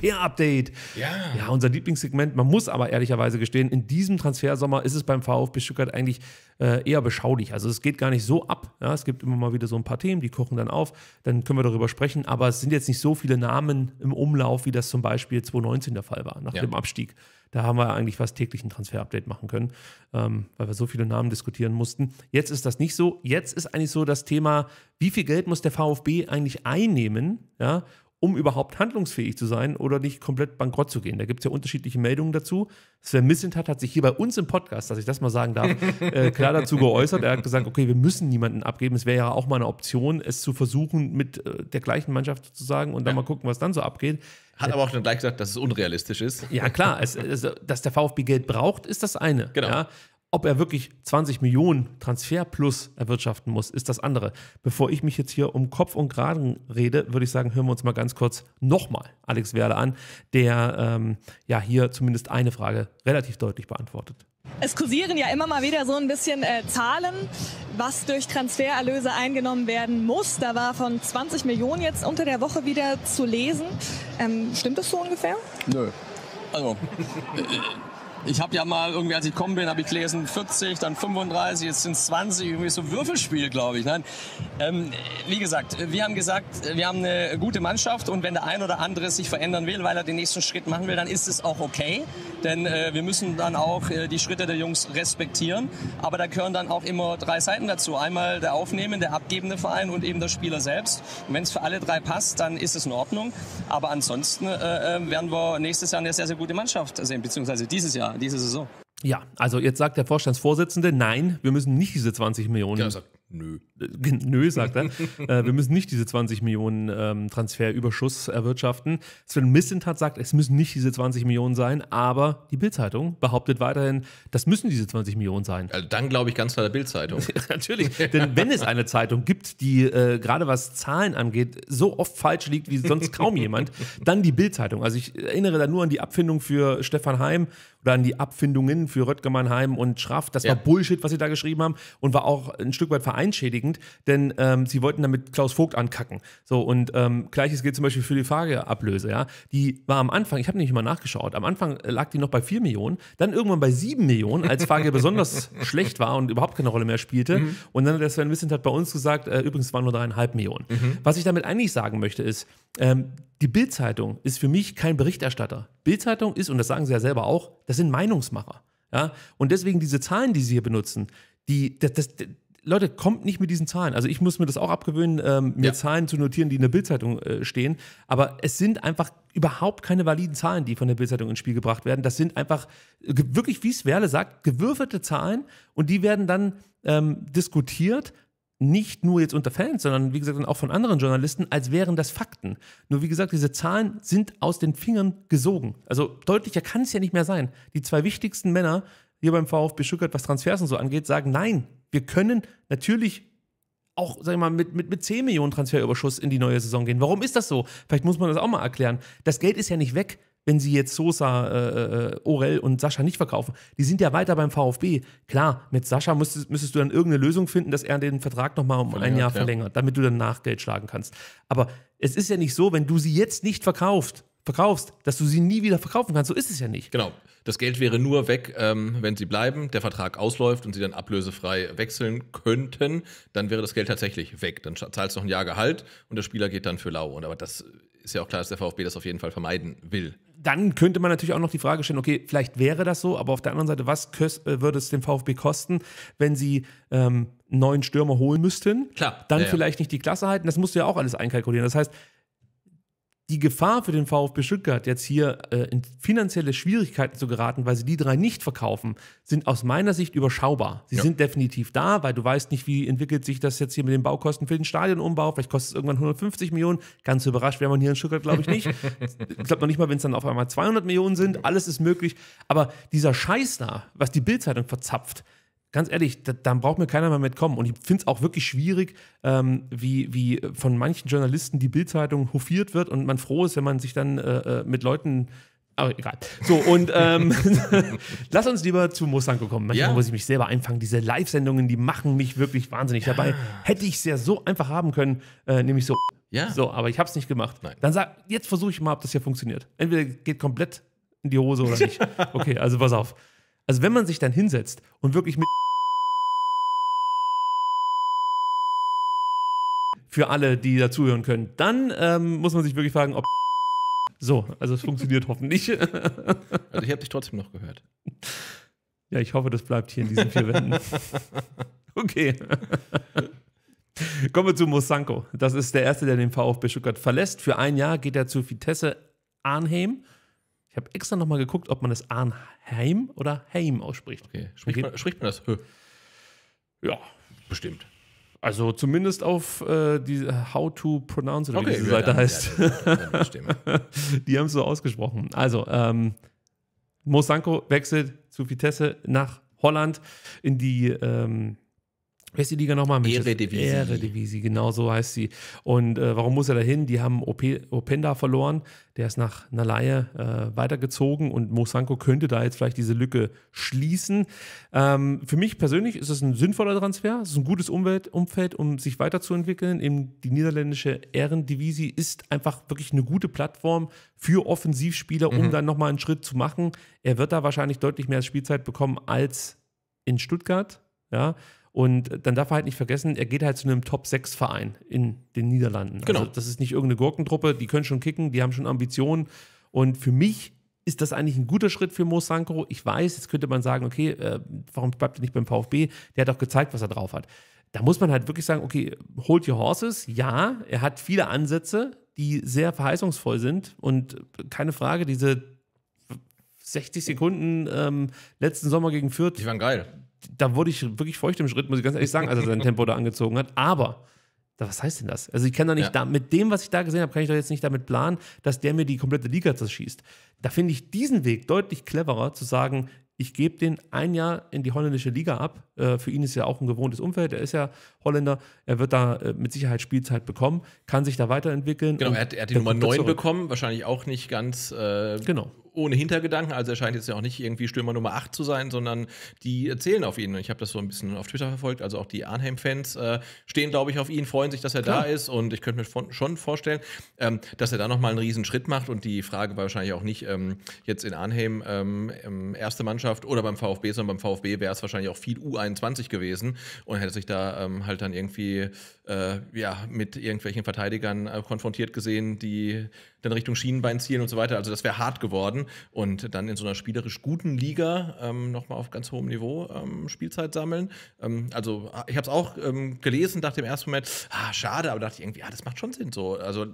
Transfer-Update. Ja. ja, unser Lieblingssegment. Man muss aber ehrlicherweise gestehen, in diesem Transfersommer ist es beim VfB Stuttgart eigentlich äh, eher beschaulich. Also es geht gar nicht so ab. Ja, es gibt immer mal wieder so ein paar Themen, die kochen dann auf. Dann können wir darüber sprechen. Aber es sind jetzt nicht so viele Namen im Umlauf, wie das zum Beispiel 2019 der Fall war, nach ja. dem Abstieg. Da haben wir eigentlich fast täglich ein Transfer-Update machen können, ähm, weil wir so viele Namen diskutieren mussten. Jetzt ist das nicht so. Jetzt ist eigentlich so das Thema, wie viel Geld muss der VfB eigentlich einnehmen, ja, um überhaupt handlungsfähig zu sein oder nicht komplett bankrott zu gehen. Da gibt es ja unterschiedliche Meldungen dazu. Sven Missentat hat sich hier bei uns im Podcast, dass ich das mal sagen darf, äh, klar dazu geäußert. Er hat gesagt, okay, wir müssen niemanden abgeben. Es wäre ja auch mal eine Option, es zu versuchen mit äh, der gleichen Mannschaft sozusagen und dann ja. mal gucken, was dann so abgeht. Hat aber auch dann gleich gesagt, dass es unrealistisch ist. Ja, klar. Es, es, also, dass der VfB Geld braucht, ist das eine. Genau. Ja? Ob er wirklich 20 Millionen Transfer plus erwirtschaften muss, ist das andere. Bevor ich mich jetzt hier um Kopf und Kragen rede, würde ich sagen, hören wir uns mal ganz kurz nochmal Alex Werle an, der ähm, ja hier zumindest eine Frage relativ deutlich beantwortet. Es kursieren ja immer mal wieder so ein bisschen äh, Zahlen, was durch Transfererlöse eingenommen werden muss. Da war von 20 Millionen jetzt unter der Woche wieder zu lesen. Ähm, stimmt das so ungefähr? Nö. Also, ich habe ja mal irgendwie, als ich gekommen bin, habe ich gelesen 40, dann 35, jetzt sind es 20, irgendwie so Würfelspiel, glaube ich. Nein, ähm, wie gesagt, wir haben gesagt, wir haben eine gute Mannschaft und wenn der ein oder andere sich verändern will, weil er den nächsten Schritt machen will, dann ist es auch okay, denn äh, wir müssen dann auch äh, die Schritte der Jungs respektieren. Aber da gehören dann auch immer drei Seiten dazu: einmal der aufnehmende, der abgebende Verein und eben der Spieler selbst. Und wenn es für alle drei passt, dann ist es in Ordnung. Aber ansonsten äh, äh, werden wir nächstes Jahr eine sehr sehr gute Mannschaft sehen, beziehungsweise dieses Jahr diese Saison. Ja, also jetzt sagt der Vorstandsvorsitzende, nein, wir müssen nicht diese 20 Millionen. Ja, Nö. Äh, nö, sagt er. äh, wir müssen nicht diese 20 Millionen ähm, Transferüberschuss erwirtschaften. Sven Missentat sagt, es müssen nicht diese 20 Millionen sein, aber die Bildzeitung behauptet weiterhin, das müssen diese 20 Millionen sein. Also dann glaube ich ganz klar der Bildzeitung. Natürlich, denn wenn es eine Zeitung gibt, die äh, gerade was Zahlen angeht, so oft falsch liegt wie sonst kaum jemand, dann die Bildzeitung. Also ich erinnere da nur an die Abfindung für Stefan Heim oder an die Abfindungen für Röttgermann Heim und Schraff. Das ja. war Bullshit, was sie da geschrieben haben und war auch ein Stück weit vereinfacht einschädigend, denn ähm, sie wollten damit Klaus Vogt ankacken. So, und ähm, gleiches gilt zum Beispiel für die Frageablöse, ja. Die war am Anfang, ich habe nicht mal nachgeschaut, am Anfang äh, lag die noch bei 4 Millionen, dann irgendwann bei 7 Millionen, als Frage besonders schlecht war und überhaupt keine Rolle mehr spielte. Mhm. Und dann hat der Sven Wissent hat bei uns gesagt, äh, übrigens waren nur dreieinhalb Millionen. Mhm. Was ich damit eigentlich sagen möchte, ist, ähm, die Bildzeitung ist für mich kein Berichterstatter. Bildzeitung ist, und das sagen sie ja selber auch, das sind Meinungsmacher. Ja? Und deswegen diese Zahlen, die sie hier benutzen, die, das, das, Leute, kommt nicht mit diesen Zahlen. Also ich muss mir das auch abgewöhnen, ähm, mir ja. Zahlen zu notieren, die in der Bildzeitung äh, stehen. Aber es sind einfach überhaupt keine validen Zahlen, die von der Bildzeitung ins Spiel gebracht werden. Das sind einfach äh, wirklich, wie Sverle sagt, gewürfelte Zahlen und die werden dann ähm, diskutiert. Nicht nur jetzt unter Fans, sondern wie gesagt auch von anderen Journalisten, als wären das Fakten. Nur wie gesagt, diese Zahlen sind aus den Fingern gesogen. Also deutlicher kann es ja nicht mehr sein. Die zwei wichtigsten Männer hier beim VfB Stuttgart, was Transfers und so angeht, sagen, nein, wir können natürlich auch, sag ich mal, mit, mit, mit 10 Millionen Transferüberschuss in die neue Saison gehen. Warum ist das so? Vielleicht muss man das auch mal erklären. Das Geld ist ja nicht weg, wenn sie jetzt Sosa, äh, äh Orel und Sascha nicht verkaufen. Die sind ja weiter beim VfB. Klar, mit Sascha müsstest, müsstest du dann irgendeine Lösung finden, dass er den Vertrag nochmal um ein Jahr verlängert, damit du dann Nachgeld schlagen kannst. Aber es ist ja nicht so, wenn du sie jetzt nicht verkaufst, verkaufst, dass du sie nie wieder verkaufen kannst. So ist es ja nicht. Genau. Das Geld wäre nur weg, ähm, wenn sie bleiben, der Vertrag ausläuft und sie dann ablösefrei wechseln könnten. Dann wäre das Geld tatsächlich weg. Dann zahlst du noch ein Jahr Gehalt und der Spieler geht dann für lau. Und aber das ist ja auch klar, dass der VfB das auf jeden Fall vermeiden will. Dann könnte man natürlich auch noch die Frage stellen, okay, vielleicht wäre das so, aber auf der anderen Seite, was äh, würde es dem VfB kosten, wenn sie ähm, neuen Stürmer holen müssten? Klar. Dann ja, vielleicht ja. nicht die Klasse halten. Das musst du ja auch alles einkalkulieren. Das heißt, die Gefahr für den VfB Stuttgart, jetzt hier äh, in finanzielle Schwierigkeiten zu geraten, weil sie die drei nicht verkaufen, sind aus meiner Sicht überschaubar. Sie ja. sind definitiv da, weil du weißt nicht, wie entwickelt sich das jetzt hier mit den Baukosten für den Stadionumbau. Vielleicht kostet es irgendwann 150 Millionen. Ganz überrascht wäre man hier in Stuttgart, glaube ich, nicht. ich glaube noch nicht mal, wenn es dann auf einmal 200 Millionen sind. Alles ist möglich. Aber dieser Scheiß da, was die Bildzeitung verzapft, ganz ehrlich, da, dann braucht mir keiner mehr mitkommen. Und ich finde es auch wirklich schwierig, ähm, wie, wie von manchen Journalisten die Bildzeitung hofiert wird und man froh ist, wenn man sich dann äh, äh mit Leuten. Aber egal. So, und ähm, lass uns lieber zu Mosanko kommen. Manchmal ja. muss ich mich selber einfangen. Diese Live-Sendungen, die machen mich wirklich wahnsinnig. Ja. Dabei ah. hätte ich es ja so einfach haben können, äh, nämlich so. Ja. So, aber ich habe es nicht gemacht. Nein. Dann sag, jetzt versuche ich mal, ob das hier funktioniert. Entweder geht komplett in die Hose oder nicht. Okay, also pass auf. Also wenn man sich dann hinsetzt und wirklich mit für alle, die dazuhören können, dann ähm, muss man sich wirklich fragen, ob so, also es funktioniert hoffentlich. also ich habe dich trotzdem noch gehört. Ja, ich hoffe, das bleibt hier in diesen vier Wänden. Okay. Kommen wir zu Mosanko. Das ist der Erste, der den VfB Stuttgart verlässt. Für ein Jahr geht er zu Vitesse Arnhem. Ich habe extra nochmal geguckt, ob man das Arnheim oder Heim ausspricht. Okay. Spricht, man, spricht man das? Hö. Ja, bestimmt. Also zumindest auf äh, die äh, How to Pronounce oder okay, wie diese Seite dann, heißt. Ja, dann, die haben es so ausgesprochen. Also, ähm, Mosanko wechselt zu Vitesse nach Holland in die ähm, wie heißt die Liga nochmal? Eredivisie. Eredivisie, genau so heißt sie. Und äh, warum muss er da hin? Die haben OP, Openda verloren. Der ist nach Nalaye äh, weitergezogen und Mosanko könnte da jetzt vielleicht diese Lücke schließen. Ähm, für mich persönlich ist es ein sinnvoller Transfer. Es ist ein gutes Umwelt, Umfeld, um sich weiterzuentwickeln. Eben die niederländische Ehrendivisie ist einfach wirklich eine gute Plattform für Offensivspieler, um mhm. dann nochmal einen Schritt zu machen. Er wird da wahrscheinlich deutlich mehr Spielzeit bekommen als in Stuttgart. Ja, und dann darf er halt nicht vergessen, er geht halt zu einem Top-6-Verein in den Niederlanden. Also genau. Also das ist nicht irgendeine Gurkentruppe, die können schon kicken, die haben schon Ambitionen. Und für mich ist das eigentlich ein guter Schritt für Mo Sanko? Ich weiß, jetzt könnte man sagen, okay, äh, warum bleibt er nicht beim VfB? Der hat auch gezeigt, was er drauf hat. Da muss man halt wirklich sagen, okay, hold your horses. Ja, er hat viele Ansätze, die sehr verheißungsvoll sind. Und keine Frage, diese 60 Sekunden ähm, letzten Sommer gegen Fürth. Die waren geil da wurde ich wirklich feucht im Schritt, muss ich ganz ehrlich sagen, als er sein Tempo da angezogen hat. Aber was heißt denn das? Also ich kann da nicht ja. da, mit dem, was ich da gesehen habe, kann ich doch jetzt nicht damit planen, dass der mir die komplette Liga zerschießt. Da finde ich diesen Weg deutlich cleverer, zu sagen, ich gebe den ein Jahr in die holländische Liga ab. Äh, für ihn ist ja auch ein gewohntes Umfeld. Er ist ja Holländer. Er wird da äh, mit Sicherheit Spielzeit bekommen, kann sich da weiterentwickeln. Genau, er hat, er hat die Nummer 9 zurück. bekommen. Wahrscheinlich auch nicht ganz äh, genau ohne Hintergedanken. Also er scheint jetzt ja auch nicht irgendwie Stürmer Nummer 8 zu sein, sondern die zählen auf ihn. ich habe das so ein bisschen auf Twitter verfolgt. Also auch die arnhem fans äh, stehen, glaube ich, auf ihn, freuen sich, dass er Klar. da ist. Und ich könnte mir von, schon vorstellen, ähm, dass er da nochmal einen riesen Schritt macht. Und die Frage war wahrscheinlich auch nicht ähm, jetzt in Arnhem, ähm, ähm erste Mannschaft oder beim VfB, sondern beim VfB wäre es wahrscheinlich auch viel U21 gewesen und hätte sich da ähm, halt dann irgendwie äh, ja, mit irgendwelchen Verteidigern äh, konfrontiert gesehen, die dann Richtung Schienenbein zielen und so weiter. Also das wäre hart geworden. Und dann in so einer spielerisch guten Liga ähm, nochmal auf ganz hohem Niveau ähm, Spielzeit sammeln. Ähm, also ah, ich habe es auch ähm, gelesen, dachte im ersten Moment, ah, schade, aber dachte ich irgendwie, ja, ah, das macht schon Sinn so. Also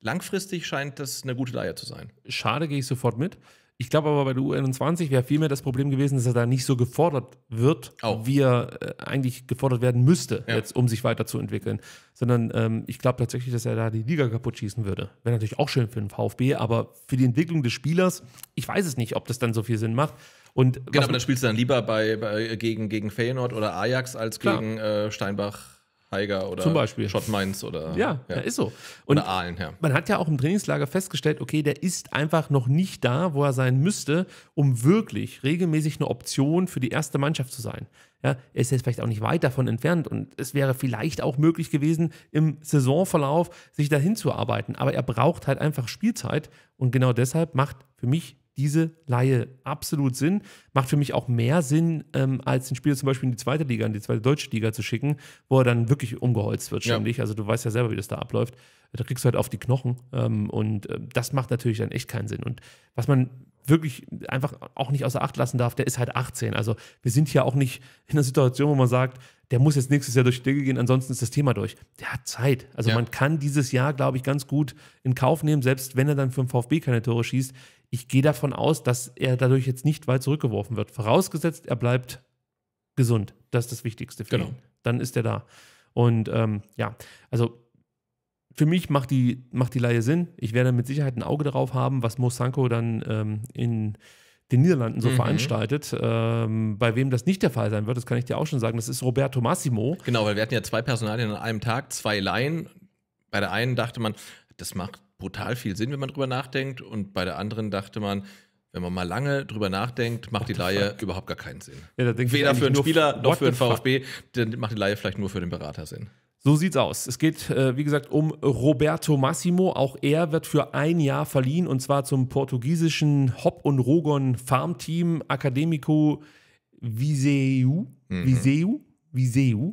langfristig scheint das eine gute Leier zu sein. Schade, gehe ich sofort mit. Ich glaube aber bei der U21 wäre vielmehr das Problem gewesen, dass er da nicht so gefordert wird, oh. wie er äh, eigentlich gefordert werden müsste, ja. jetzt, um sich weiterzuentwickeln. Sondern ähm, ich glaube tatsächlich, dass er da die Liga kaputt schießen würde. Wäre natürlich auch schön für den VfB, aber für die Entwicklung des Spielers, ich weiß es nicht, ob das dann so viel Sinn macht. Und genau, aber dann spielst du dann lieber bei, bei, gegen, gegen Feyenoord oder Ajax als klar. gegen äh, Steinbach Haiger oder Zum Beispiel. Schott Mainz oder. Ja, ja. ist so. Und oder Aalen, ja. Man hat ja auch im Trainingslager festgestellt, okay, der ist einfach noch nicht da, wo er sein müsste, um wirklich regelmäßig eine Option für die erste Mannschaft zu sein. Ja, er ist jetzt vielleicht auch nicht weit davon entfernt und es wäre vielleicht auch möglich gewesen, im Saisonverlauf sich dahin zu arbeiten. Aber er braucht halt einfach Spielzeit und genau deshalb macht für mich diese Laie absolut Sinn. Macht für mich auch mehr Sinn, ähm, als den Spieler zum Beispiel in die zweite Liga, in die zweite deutsche Liga zu schicken, wo er dann wirklich umgeholzt wird, ständig. Ja. Also du weißt ja selber, wie das da abläuft. Da kriegst du halt auf die Knochen. Ähm, und äh, das macht natürlich dann echt keinen Sinn. Und was man wirklich einfach auch nicht außer Acht lassen darf, der ist halt 18. Also wir sind hier auch nicht in einer Situation, wo man sagt, der muss jetzt nächstes Jahr durch die Decke gehen, ansonsten ist das Thema durch. Der hat Zeit. Also ja. man kann dieses Jahr, glaube ich, ganz gut in Kauf nehmen, selbst wenn er dann für den VfB keine Tore schießt ich gehe davon aus, dass er dadurch jetzt nicht weit zurückgeworfen wird. Vorausgesetzt, er bleibt gesund. Das ist das Wichtigste für genau. ihn. Dann ist er da. Und ähm, ja, also für mich macht die, macht die Laie Sinn. Ich werde mit Sicherheit ein Auge darauf haben, was Mosanko dann ähm, in den Niederlanden so mhm. veranstaltet. Ähm, bei wem das nicht der Fall sein wird, das kann ich dir auch schon sagen, das ist Roberto Massimo. Genau, weil wir hatten ja zwei Personalien an einem Tag, zwei Laien. Bei der einen dachte man, das macht brutal viel Sinn, wenn man drüber nachdenkt. Und bei der anderen dachte man, wenn man mal lange drüber nachdenkt, macht die Laie fuck? überhaupt gar keinen Sinn. Ja, Weder für einen Spieler noch für den VfB, dann macht die Laie vielleicht nur für den Berater Sinn. So sieht's aus. Es geht, äh, wie gesagt, um Roberto Massimo. Auch er wird für ein Jahr verliehen und zwar zum portugiesischen Hop- und Rogon Farmteam Academico Viseu. Mhm. Viseu? Viseu?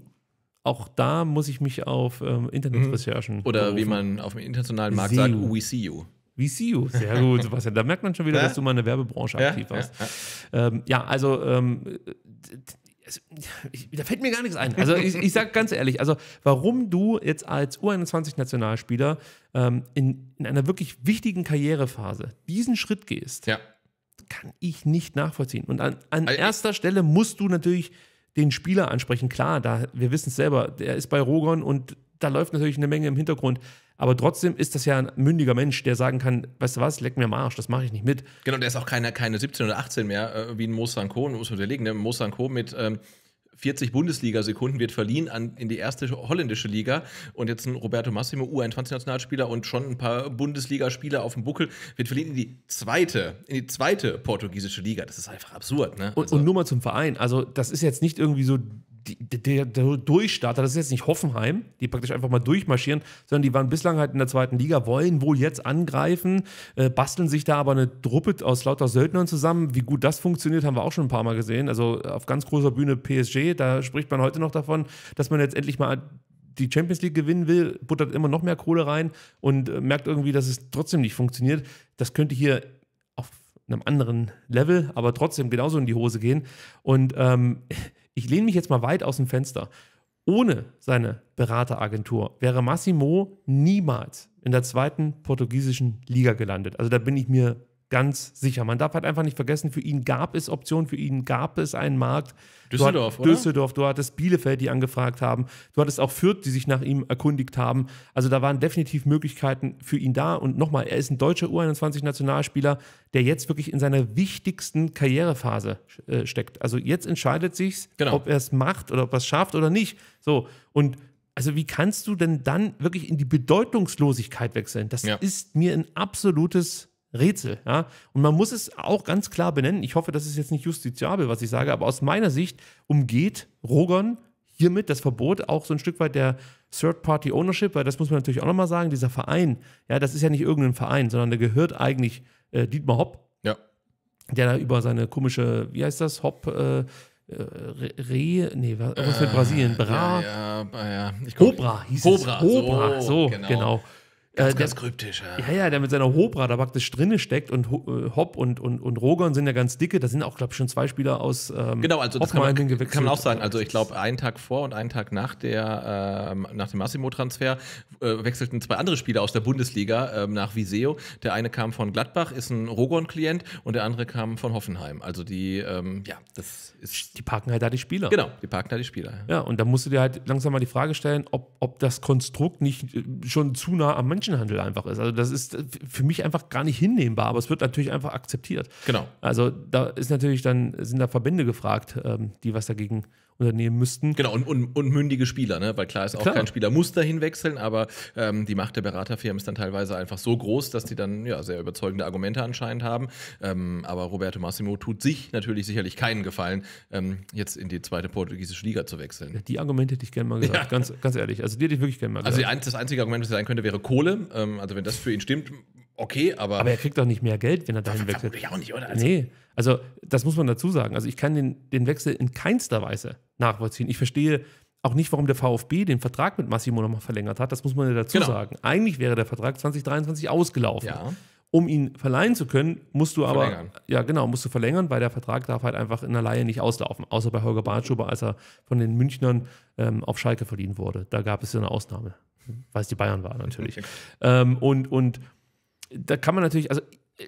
auch da muss ich mich auf ähm, Internetrecherchen. Mhm. Oder berufen. wie man auf dem internationalen Markt sagt, we see you. We see you. Sehr gut, Sebastian. Da merkt man schon wieder, ja? dass du mal in der Werbebranche ja? aktiv warst. Ja, ähm, ja also ähm, äh, ich, da fällt mir gar nichts ein. Also ich, ich sage ganz ehrlich, also warum du jetzt als U21-Nationalspieler ähm, in, in einer wirklich wichtigen Karrierephase diesen Schritt gehst, ja. kann ich nicht nachvollziehen. Und an, an also erster Stelle musst du natürlich den Spieler ansprechen. Klar, da, wir wissen es selber, der ist bei Rogon und da läuft natürlich eine Menge im Hintergrund. Aber trotzdem ist das ja ein mündiger Mensch, der sagen kann, weißt du was, leck mir am Arsch, das mache ich nicht mit. Genau, der ist auch keine, keine 17 oder 18 mehr, äh, wie ein Mosanko. Man muss man überlegen, ne? Mosanko mit ähm, 40 Bundesliga-Sekunden wird verliehen an, in die erste holländische Liga. Und jetzt ein Roberto Massimo, U21-Nationalspieler und schon ein paar Bundesligaspieler auf dem Buckel, wird verliehen in die zweite, in die zweite portugiesische Liga. Das ist einfach absurd. Ne? Also und nur mal zum Verein. Also, das ist jetzt nicht irgendwie so der, der Durchstarter, das ist jetzt nicht Hoffenheim, die praktisch einfach mal durchmarschieren, sondern die waren bislang halt in der zweiten Liga, wollen wohl jetzt angreifen, äh, basteln sich da aber eine Truppe aus lauter Söldnern zusammen. Wie gut das funktioniert, haben wir auch schon ein paar Mal gesehen. Also auf ganz großer Bühne PSG, da spricht man heute noch davon, dass man jetzt endlich mal die Champions League gewinnen will, buttert immer noch mehr Kohle rein und äh, merkt irgendwie, dass es trotzdem nicht funktioniert. Das könnte hier auf einem anderen Level, aber trotzdem genauso in die Hose gehen. Und ähm, ich lehne mich jetzt mal weit aus dem Fenster. Ohne seine Berateragentur wäre Massimo niemals in der zweiten portugiesischen Liga gelandet. Also da bin ich mir ganz sicher. Man darf halt einfach nicht vergessen, für ihn gab es Optionen, für ihn gab es einen Markt. Düsseldorf, du hat, Düsseldorf, du hattest Bielefeld, die angefragt haben. Du hattest auch Fürth, die sich nach ihm erkundigt haben. Also da waren definitiv Möglichkeiten für ihn da. Und nochmal, er ist ein deutscher U21-Nationalspieler, der jetzt wirklich in seiner wichtigsten Karrierephase äh, steckt. Also jetzt entscheidet sich's, genau. ob er es macht oder ob er es schafft oder nicht. So. Und also wie kannst du denn dann wirklich in die Bedeutungslosigkeit wechseln? Das ja. ist mir ein absolutes Rätsel. Ja? Und man muss es auch ganz klar benennen. Ich hoffe, das ist jetzt nicht justiziabel, was ich sage, aber aus meiner Sicht umgeht Rogon hiermit das Verbot auch so ein Stück weit der Third-Party-Ownership, weil das muss man natürlich auch nochmal sagen, dieser Verein, ja, das ist ja nicht irgendein Verein, sondern der gehört eigentlich äh, Dietmar Hopp. Ja. Der da über seine komische, wie heißt das, Hopp, äh, äh Re, nee, was äh, mit Brasilien? Bra, ja, ja, ja. Cobra hieß Cobra, es. Obra, so, so genau. genau. Ganz, äh, ganz kryptisch, ja. ja. Ja, der mit seiner Hobra da praktisch drinne steckt und äh, Hopp und, und, und Rogon sind ja ganz dicke. Da sind auch, glaube ich, schon zwei Spieler aus ähm, Genau, also das kann man, kann man, auch sagen. Also ich glaube, einen Tag vor und einen Tag nach, der, äh, nach dem Massimo-Transfer äh, wechselten zwei andere Spieler aus der Bundesliga äh, nach Viseo. Der eine kam von Gladbach, ist ein Rogon-Klient und der andere kam von Hoffenheim. Also die, ähm, ja, das ist... Die parken halt da die Spieler. Genau, die parken da die Spieler. Ja, ja und da musst du dir halt langsam mal die Frage stellen, ob, ob das Konstrukt nicht äh, schon zu nah am Mann Menschenhandel einfach ist. Also das ist äh, für mich einfach gar nicht hinnehmbar, aber es wird natürlich einfach akzeptiert. Genau. Also da ist natürlich dann, sind da Verbände gefragt, ähm, die was dagegen unternehmen müssten. Genau, und, und, und mündige Spieler, ne? weil klar ist auch klar. kein Spieler muss dahin wechseln, aber ähm, die Macht der Beraterfirmen ist dann teilweise einfach so groß, dass die dann ja sehr überzeugende Argumente anscheinend haben. Ähm, aber Roberto Massimo tut sich natürlich sicherlich keinen Gefallen, ähm, jetzt in die zweite portugiesische Liga zu wechseln. Die Argumente hätte ich gerne mal gesagt, ja. ganz, ganz ehrlich. Also die hätte ich wirklich gerne mal gesagt. Also das einzige Argument, was sein könnte, wäre Kohle. Ähm, also wenn das für ihn stimmt, Okay, aber. Aber er kriegt doch nicht mehr Geld, wenn er dahin wechselt. Ich auch nicht, oder? Also nee, also das muss man dazu sagen. Also ich kann den, den Wechsel in keinster Weise nachvollziehen. Ich verstehe auch nicht, warum der VfB den Vertrag mit Massimo nochmal verlängert hat. Das muss man ja dazu genau. sagen. Eigentlich wäre der Vertrag 2023 ausgelaufen. Ja. Um ihn verleihen zu können, musst du aber. Verlängern. Ja, genau, musst du verlängern, weil der Vertrag darf halt einfach in der Laie nicht auslaufen. Außer bei Holger Bartschuber, als er von den Münchnern ähm, auf Schalke verliehen wurde. Da gab es ja eine Ausnahme. Weil es die Bayern waren, natürlich. ähm, und. und da kann man natürlich, also äh,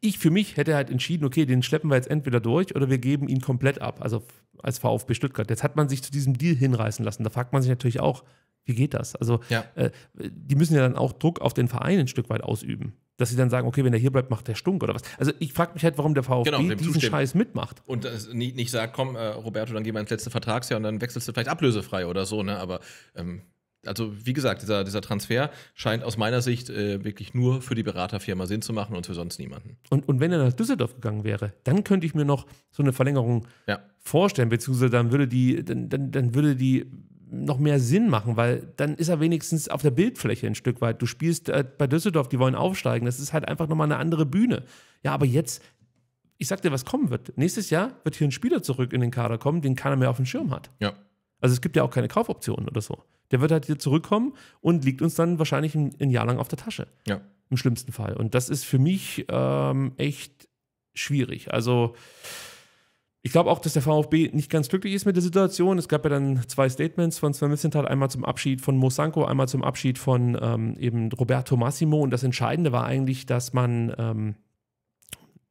ich für mich hätte halt entschieden, okay, den schleppen wir jetzt entweder durch oder wir geben ihn komplett ab, also als VfB Stuttgart. Jetzt hat man sich zu diesem Deal hinreißen lassen. Da fragt man sich natürlich auch, wie geht das? Also ja. äh, die müssen ja dann auch Druck auf den Verein ein Stück weit ausüben. Dass sie dann sagen, okay, wenn er hier bleibt, macht der Stunk oder was. Also ich frage mich halt, warum der VfB genau, diesen zustimmen. Scheiß mitmacht. Und äh, nicht, nicht sagt, komm, äh, Roberto, dann gehen wir ins letzte Vertragsjahr und dann wechselst du vielleicht ablösefrei oder so, ne? Aber ähm also wie gesagt, dieser, dieser Transfer scheint aus meiner Sicht äh, wirklich nur für die Beraterfirma Sinn zu machen und für sonst niemanden. Und, und wenn er nach Düsseldorf gegangen wäre, dann könnte ich mir noch so eine Verlängerung ja. vorstellen, beziehungsweise dann würde die, dann, dann, dann würde die noch mehr Sinn machen, weil dann ist er wenigstens auf der Bildfläche ein Stück weit. Du spielst äh, bei Düsseldorf, die wollen aufsteigen. Das ist halt einfach nochmal eine andere Bühne. Ja, aber jetzt, ich sag dir, was kommen wird. Nächstes Jahr wird hier ein Spieler zurück in den Kader kommen, den keiner mehr auf dem Schirm hat. Ja. Also es gibt ja auch keine Kaufoptionen oder so. Der wird halt hier zurückkommen und liegt uns dann wahrscheinlich ein, ein Jahr lang auf der Tasche. Ja. Im schlimmsten Fall. Und das ist für mich ähm, echt schwierig. Also ich glaube auch, dass der VfB nicht ganz glücklich ist mit der Situation. Es gab ja dann zwei Statements von Sven Wissenthal, einmal zum Abschied von Mosanko, einmal zum Abschied von ähm, eben Roberto Massimo. Und das Entscheidende war eigentlich, dass man ähm,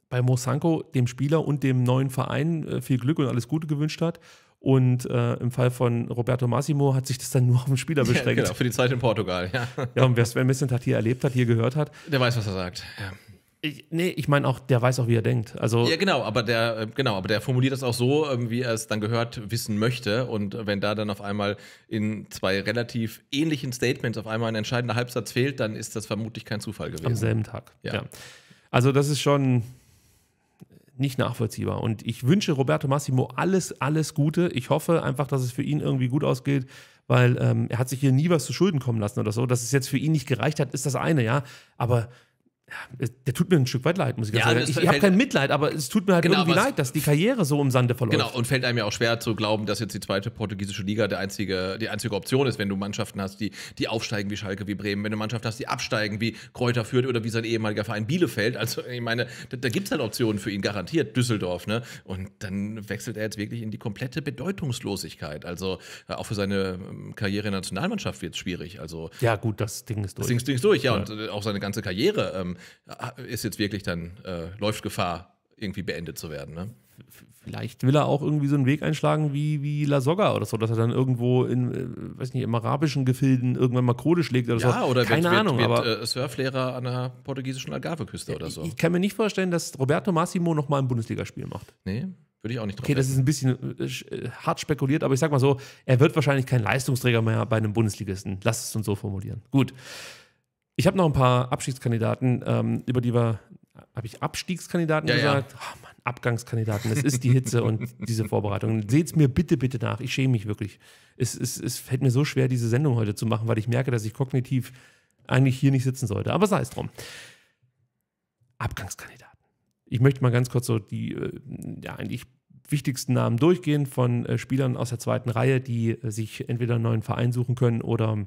bei Mosanko dem Spieler und dem neuen Verein äh, viel Glück und alles Gute gewünscht hat und äh, im Fall von Roberto Massimo hat sich das dann nur auf den Spieler beschränkt. Ja, genau, für die Zeit in Portugal, ja. Ja, und wer es ein bisschen hat, hier erlebt hat, hier gehört hat. Der weiß, was er sagt, ja. Ich, nee, ich meine auch, der weiß auch, wie er denkt. Also ja, genau, aber der, äh, genau, aber der formuliert das auch so, ähm, wie er es dann gehört wissen möchte. Und wenn da dann auf einmal in zwei relativ ähnlichen Statements auf einmal ein entscheidender Halbsatz fehlt, dann ist das vermutlich kein Zufall gewesen. Am selben Tag. Ja. ja. Also das ist schon, nicht nachvollziehbar. Und ich wünsche Roberto Massimo alles, alles Gute. Ich hoffe einfach, dass es für ihn irgendwie gut ausgeht, weil ähm, er hat sich hier nie was zu Schulden kommen lassen oder so. Dass es jetzt für ihn nicht gereicht hat, ist das eine, ja. Aber der tut mir ein Stück weit leid, muss ich ganz ja, sagen. Ich, ich habe kein Mitleid, aber es tut mir halt genau, irgendwie leid, dass die Karriere so im Sande verläuft. Genau, und fällt einem ja auch schwer zu glauben, dass jetzt die zweite portugiesische Liga der einzige, die einzige Option ist, wenn du Mannschaften hast, die, die aufsteigen wie Schalke, wie Bremen, wenn du Mannschaften hast, die absteigen wie Kräuter Fürth oder wie sein ehemaliger Verein Bielefeld. Also, ich meine, da, da gibt es halt Optionen für ihn, garantiert, Düsseldorf, ne? Und dann wechselt er jetzt wirklich in die komplette Bedeutungslosigkeit. Also, auch für seine ähm, Karriere in der Nationalmannschaft wird es schwierig. Also, ja, gut, das Ding ist durch. Das Ding, ist durch, ja, ja. und äh, auch seine ganze Karriere. Ähm, äh, ist jetzt wirklich dann, äh, läuft Gefahr, irgendwie beendet zu werden. Ne? Vielleicht will er auch irgendwie so einen Weg einschlagen wie, wie La Soga oder so, dass er dann irgendwo in, äh, weiß nicht, im arabischen Gefilden irgendwann mal Kohle schlägt oder ja, so. Oder Keine wird, Ahnung, wird, aber wird, äh, Surflehrer an der portugiesischen Algarve-Küste oder so. Ich, ich, kann mir nicht vorstellen, dass Roberto Massimo nochmal ein Bundesligaspiel macht. Nee. Würde ich auch nicht drauf Okay, das ist ein bisschen äh, äh, hart spekuliert, aber ich sag mal so, er wird wahrscheinlich kein Leistungsträger mehr bei einem Bundesligisten. Lass es uns so formulieren. Gut. Ich habe noch ein paar Abstiegskandidaten, ähm, über die wir. Habe ich Abstiegskandidaten ja, gesagt? Ja. Oh Mann, Abgangskandidaten. Das ist die Hitze und diese Vorbereitung. Seht es mir bitte, bitte nach. Ich schäme mich wirklich. Es, es, es fällt mir so schwer, diese Sendung heute zu machen, weil ich merke, dass ich kognitiv eigentlich hier nicht sitzen sollte. Aber sei es drum. Abgangskandidaten. Ich möchte mal ganz kurz so die äh, ja, eigentlich wichtigsten Namen durchgehen von äh, Spielern aus der zweiten Reihe, die äh, sich entweder einen neuen Verein suchen können oder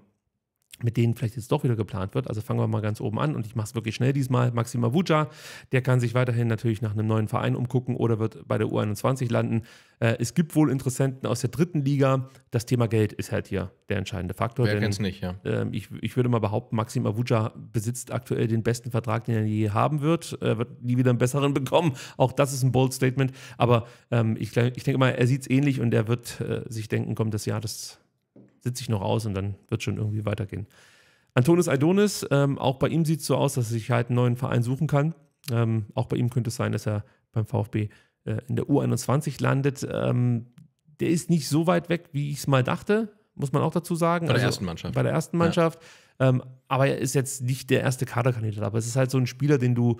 mit denen vielleicht jetzt doch wieder geplant wird. Also fangen wir mal ganz oben an und ich mache es wirklich schnell diesmal. Maxima Vuja, der kann sich weiterhin natürlich nach einem neuen Verein umgucken oder wird bei der U21 landen. Äh, es gibt wohl Interessenten aus der dritten Liga. Das Thema Geld ist halt hier der entscheidende Faktor. Wer kennt's nicht, ja. Äh, ich, ich würde mal behaupten, Maxima Vuja besitzt aktuell den besten Vertrag, den er je haben wird. Er wird nie wieder einen besseren bekommen. Auch das ist ein bold Statement. Aber ähm, ich, ich denke mal, er sieht es ähnlich und er wird äh, sich denken, komm, das Jahr, das sitze ich noch aus und dann wird schon irgendwie weitergehen. Antonis Aidonis, ähm, auch bei ihm sieht es so aus, dass er sich halt einen neuen Verein suchen kann. Ähm, auch bei ihm könnte es sein, dass er beim VfB äh, in der U21 landet. Ähm, der ist nicht so weit weg, wie ich es mal dachte, muss man auch dazu sagen. Bei der also, ersten Mannschaft. Bei der ersten Mannschaft. Ja. Ähm, aber er ist jetzt nicht der erste Kaderkandidat. Aber es ist halt so ein Spieler, den du,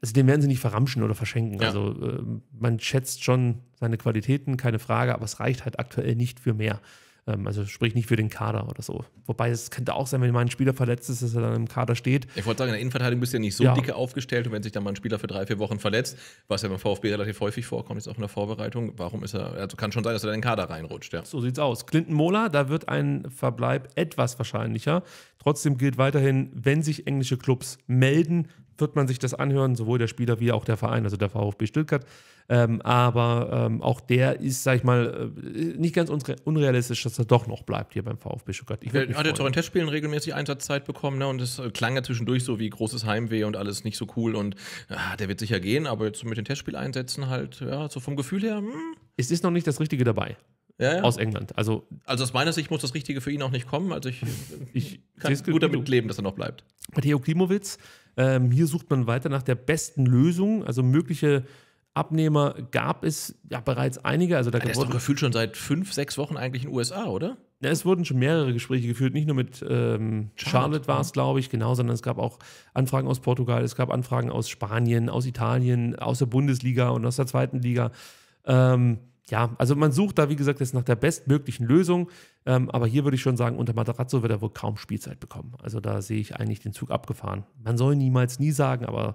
also den werden sie nicht verramschen oder verschenken. Ja. Also äh, man schätzt schon seine Qualitäten, keine Frage, aber es reicht halt aktuell nicht für mehr. Ähm, also sprich nicht für den Kader oder so. Wobei es könnte auch sein, wenn mal ein Spieler verletzt ist, dass er dann im Kader steht. Ich wollte sagen, in der Innenverteidigung bist du ja nicht so ja. dicke aufgestellt und wenn sich dann mal ein Spieler für drei, vier Wochen verletzt, was ja beim VfB relativ häufig vorkommt, jetzt auch in der Vorbereitung, warum ist er, also kann schon sein, dass er in den Kader reinrutscht. Ja. So sieht's aus. Clinton Mola, da wird ein Verbleib etwas wahrscheinlicher. Trotzdem gilt weiterhin, wenn sich englische Clubs melden, wird man sich das anhören, sowohl der Spieler wie auch der Verein, also der VfB Stuttgart. Ähm, aber ähm, auch der ist, sag ich mal, äh, nicht ganz unre unrealistisch, dass er doch noch bleibt hier beim VfB Stuttgart. Ich der hat jetzt auch in Testspielen regelmäßig Einsatzzeit bekommen ne? und es äh, klang ja zwischendurch so wie großes Heimweh und alles nicht so cool und ah, der wird sicher gehen, aber jetzt mit den Testspieleinsätzen halt, ja, so vom Gefühl her. Mh. Hm. Es ist noch nicht das Richtige dabei. Ja, ja. aus England. Also, also aus meiner Sicht muss das Richtige für ihn auch nicht kommen. Also ich, ich kann gut damit leben, dass er noch bleibt. Matteo Klimowitz ähm, hier sucht man weiter nach der besten Lösung, also mögliche Abnehmer gab es ja bereits einige. Also da ja, das ist doch gefühlt schon seit fünf, sechs Wochen eigentlich in den USA, oder? Ja, es wurden schon mehrere Gespräche geführt, nicht nur mit ähm, Charlotte, Charlotte war es, glaube ich, genau, sondern es gab auch Anfragen aus Portugal, es gab Anfragen aus Spanien, aus Italien, aus der Bundesliga und aus der zweiten Liga. Ähm, ja, also man sucht da, wie gesagt, jetzt nach der bestmöglichen Lösung. Ähm, aber hier würde ich schon sagen, unter Matarazzo wird er wohl kaum Spielzeit bekommen. Also da sehe ich eigentlich den Zug abgefahren. Man soll niemals nie sagen, aber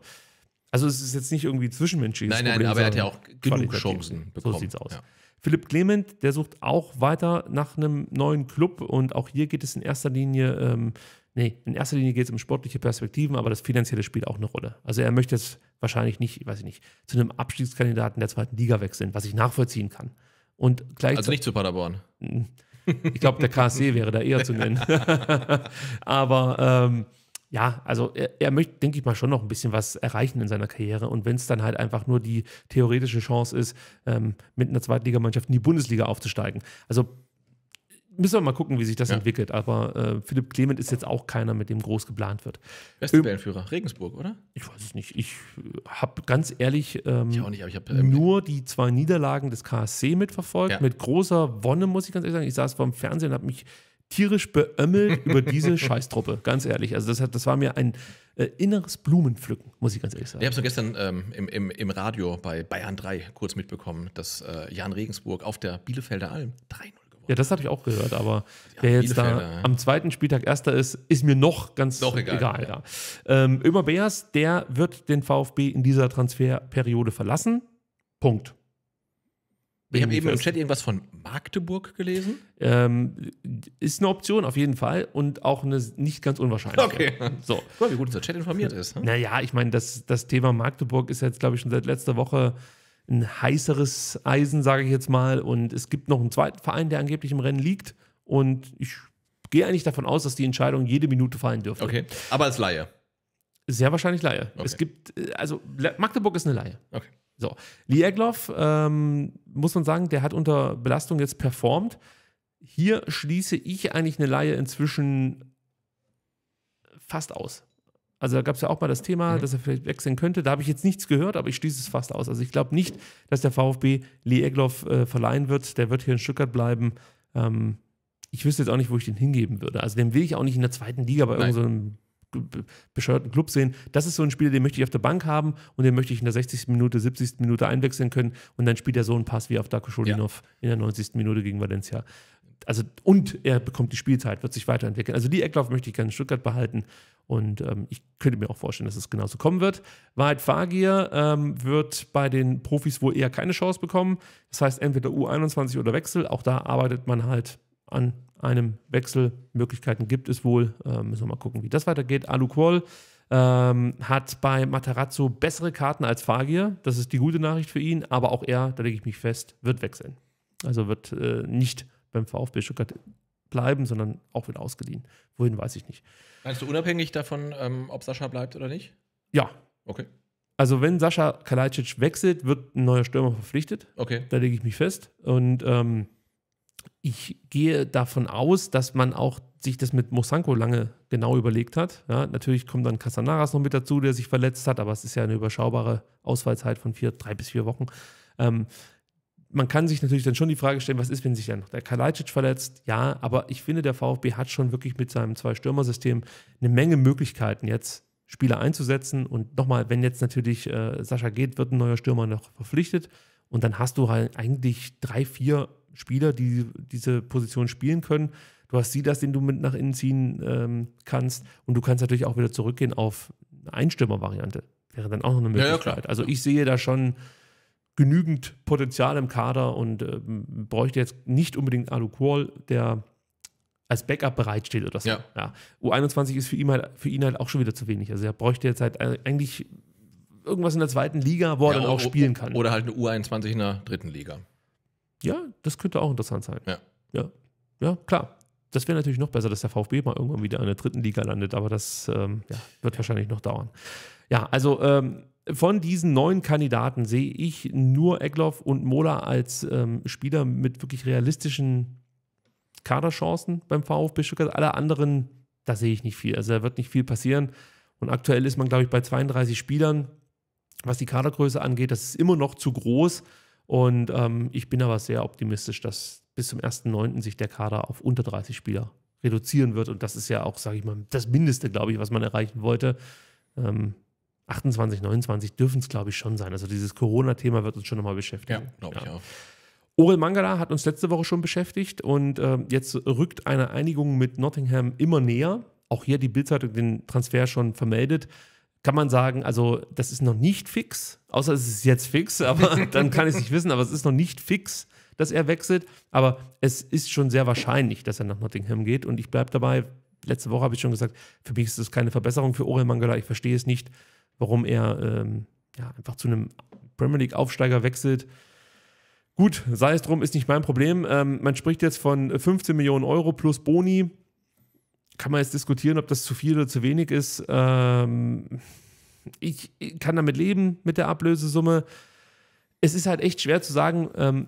also es ist jetzt nicht irgendwie zwischenmenschlich. Nein, nein, Problem, aber er hat ja auch genug Chancen bekommen. So sieht's aus. Ja. Philipp Clement, der sucht auch weiter nach einem neuen Club und auch hier geht es in erster Linie ähm, Nee, in erster Linie geht es um sportliche Perspektiven, aber das finanzielle spielt auch eine Rolle. Also er möchte jetzt wahrscheinlich nicht, weiß ich nicht, zu einem Abstiegskandidaten der zweiten Liga wechseln, was ich nachvollziehen kann. Und also nicht zu Paderborn. Hm, ich glaube, der KSC wäre da eher zu nennen. aber ähm, ja, also er, er, möchte, denke ich mal, schon noch ein bisschen was erreichen in seiner Karriere. Und wenn es dann halt einfach nur die theoretische Chance ist, ähm, mit einer Zweitligamannschaft in die Bundesliga aufzusteigen. Also müssen wir mal gucken, wie sich das ja. entwickelt. Aber äh, Philipp Clement ist jetzt auch keiner, mit dem groß geplant wird. Beste ähm, Tabellenführer? Regensburg, oder? Ich weiß es nicht. Ich habe ganz ehrlich ähm, ich nicht, ich hab, ähm, nur die zwei Niederlagen des KSC mitverfolgt. Ja. Mit großer Wonne, muss ich ganz ehrlich sagen. Ich saß vor dem Fernsehen und habe mich tierisch beömmelt über diese Scheißtruppe, ganz ehrlich. Also das, hat, das war mir ein äh, inneres Blumenpflücken, muss ich ganz ehrlich sagen. Ich habe es ja gestern ähm, im, im, im, Radio bei Bayern 3 kurz mitbekommen, dass äh, Jan Regensburg auf der Bielefelder Alm 3-0 ja, das habe ich auch gehört, aber ja, wer jetzt da ja. am zweiten Spieltag Erster ist, ist mir noch ganz noch egal. egal ja. Ähm, Ömer Beas, der wird den VfB in dieser Transferperiode verlassen. Punkt. Ich habe eben im Chat irgendwas von Magdeburg gelesen. Ähm, ist eine Option auf jeden Fall und auch eine nicht ganz unwahrscheinliche. Okay. So. Mal, wie gut unser Chat informiert ist. Ne? Naja, ich meine, das, das Thema Magdeburg ist jetzt, glaube ich, schon seit letzter Woche ein heißeres Eisen, sage ich jetzt mal. Und es gibt noch einen zweiten Verein, der angeblich im Rennen liegt. Und ich gehe eigentlich davon aus, dass die Entscheidung jede Minute fallen dürfte. Okay, aber als Laie. Sehr wahrscheinlich Laie. Okay. Es gibt, äh, also Magdeburg ist eine Laie. Okay. So, Liegloff, ähm, muss man sagen, der hat unter Belastung jetzt performt. Hier schließe ich eigentlich eine Laie inzwischen fast aus. Also da gab es ja auch mal das Thema, mhm. dass er vielleicht wechseln könnte. Da habe ich jetzt nichts gehört, aber ich schließe es fast aus. Also ich glaube nicht, dass der VfB Lee Egloff äh, verleihen wird. Der wird hier in Stuttgart bleiben. Ähm, ich wüsste jetzt auch nicht, wo ich den hingeben würde. Also den will ich auch nicht in der zweiten Liga bei irgendeinem so bescheuerten Club sehen. Das ist so ein Spieler, den möchte ich auf der Bank haben und den möchte ich in der 60. Minute, 70. Minute einwechseln können und dann spielt er so einen Pass wie auf Dako Scholinov ja. in der 90. Minute gegen Valencia also und er bekommt die Spielzeit, wird sich weiterentwickeln. Also die Ecklauf möchte ich gerne in Stuttgart behalten und ähm, ich könnte mir auch vorstellen, dass es genauso kommen wird. Wahrheit Fagir ähm, wird bei den Profis wohl eher keine Chance bekommen. Das heißt entweder U21 oder Wechsel. Auch da arbeitet man halt an einem Wechsel. Möglichkeiten gibt es wohl. Ähm, müssen wir mal gucken, wie das weitergeht. Alu Qual ähm, hat bei Matarazzo bessere Karten als Fagir. Das ist die gute Nachricht für ihn. Aber auch er, da lege ich mich fest, wird wechseln. Also wird äh, nicht beim VfB Stuttgart bleiben, sondern auch wieder ausgeliehen. Wohin weiß ich nicht. Meinst du unabhängig davon, ähm, ob Sascha bleibt oder nicht? Ja. Okay. Also wenn Sascha Kalajdzic wechselt, wird ein neuer Stürmer verpflichtet. Okay. Da lege ich mich fest. Und ähm, ich gehe davon aus, dass man auch sich das mit Mosanko lange genau überlegt hat. Ja, natürlich kommt dann Casanaras noch mit dazu, der sich verletzt hat, aber es ist ja eine überschaubare Ausfallzeit von vier, drei bis vier Wochen. Ähm, man kann sich natürlich dann schon die Frage stellen, was ist, wenn sich dann noch der Kalajdzic verletzt? Ja, aber ich finde, der VfB hat schon wirklich mit seinem Zwei-Stürmer-System eine Menge Möglichkeiten jetzt, Spieler einzusetzen. Und nochmal, wenn jetzt natürlich äh, Sascha geht, wird ein neuer Stürmer noch verpflichtet. Und dann hast du halt eigentlich drei, vier Spieler, die diese Position spielen können. Du hast sie das, den du mit nach innen ziehen ähm, kannst. Und du kannst natürlich auch wieder zurückgehen auf eine Einstürmer-Variante. Wäre dann auch noch eine Möglichkeit. Ja, ja, also ich sehe da schon genügend Potenzial im Kader und ähm, bräuchte jetzt nicht unbedingt Alu Qual, der als Backup bereitsteht oder so. Ja. ja. U21 ist für ihn, halt, für ihn halt auch schon wieder zu wenig. Also er bräuchte jetzt halt eigentlich irgendwas in der zweiten Liga, wo er dann auch spielen kann. Oder halt eine U21 in der dritten Liga. Ja, das könnte auch interessant sein. Ja. Ja, ja klar. Das wäre natürlich noch besser, dass der VfB mal irgendwann wieder in der dritten Liga landet, aber das ähm, ja, wird wahrscheinlich noch dauern. Ja, also ähm, von diesen neuen Kandidaten sehe ich nur Egloff und Mola als ähm, Spieler mit wirklich realistischen Kaderchancen beim VfB Stuttgart. Alle anderen, da sehe ich nicht viel. Also da wird nicht viel passieren. Und aktuell ist man, glaube ich, bei 32 Spielern, was die Kadergröße angeht. Das ist immer noch zu groß. Und ähm, ich bin aber sehr optimistisch, dass bis zum 1.9. sich der Kader auf unter 30 Spieler reduzieren wird. Und das ist ja auch, sage ich mal, das Mindeste, glaube ich, was man erreichen wollte. Ähm, 28, 29 dürfen es, glaube ich, schon sein. Also dieses Corona-Thema wird uns schon nochmal beschäftigen. Ja, glaube ja. ich auch. Orel Mangala hat uns letzte Woche schon beschäftigt und äh, jetzt rückt eine Einigung mit Nottingham immer näher. Auch hier die Bildzeitung den Transfer schon vermeldet. Kann man sagen, also das ist noch nicht fix, außer es ist jetzt fix, aber dann kann ich es nicht wissen, aber es ist noch nicht fix, dass er wechselt. Aber es ist schon sehr wahrscheinlich, dass er nach Nottingham geht und ich bleibe dabei. Letzte Woche habe ich schon gesagt, für mich ist das keine Verbesserung für Orel Mangala. Ich verstehe es nicht, warum er ähm, ja, einfach zu einem Premier League-Aufsteiger wechselt. Gut, sei es drum, ist nicht mein Problem. Ähm, man spricht jetzt von 15 äh, Millionen Euro plus Boni. Kann man jetzt diskutieren, ob das zu viel oder zu wenig ist. Ähm, ich, ich kann damit leben, mit der Ablösesumme es ist halt echt schwer zu sagen, ähm,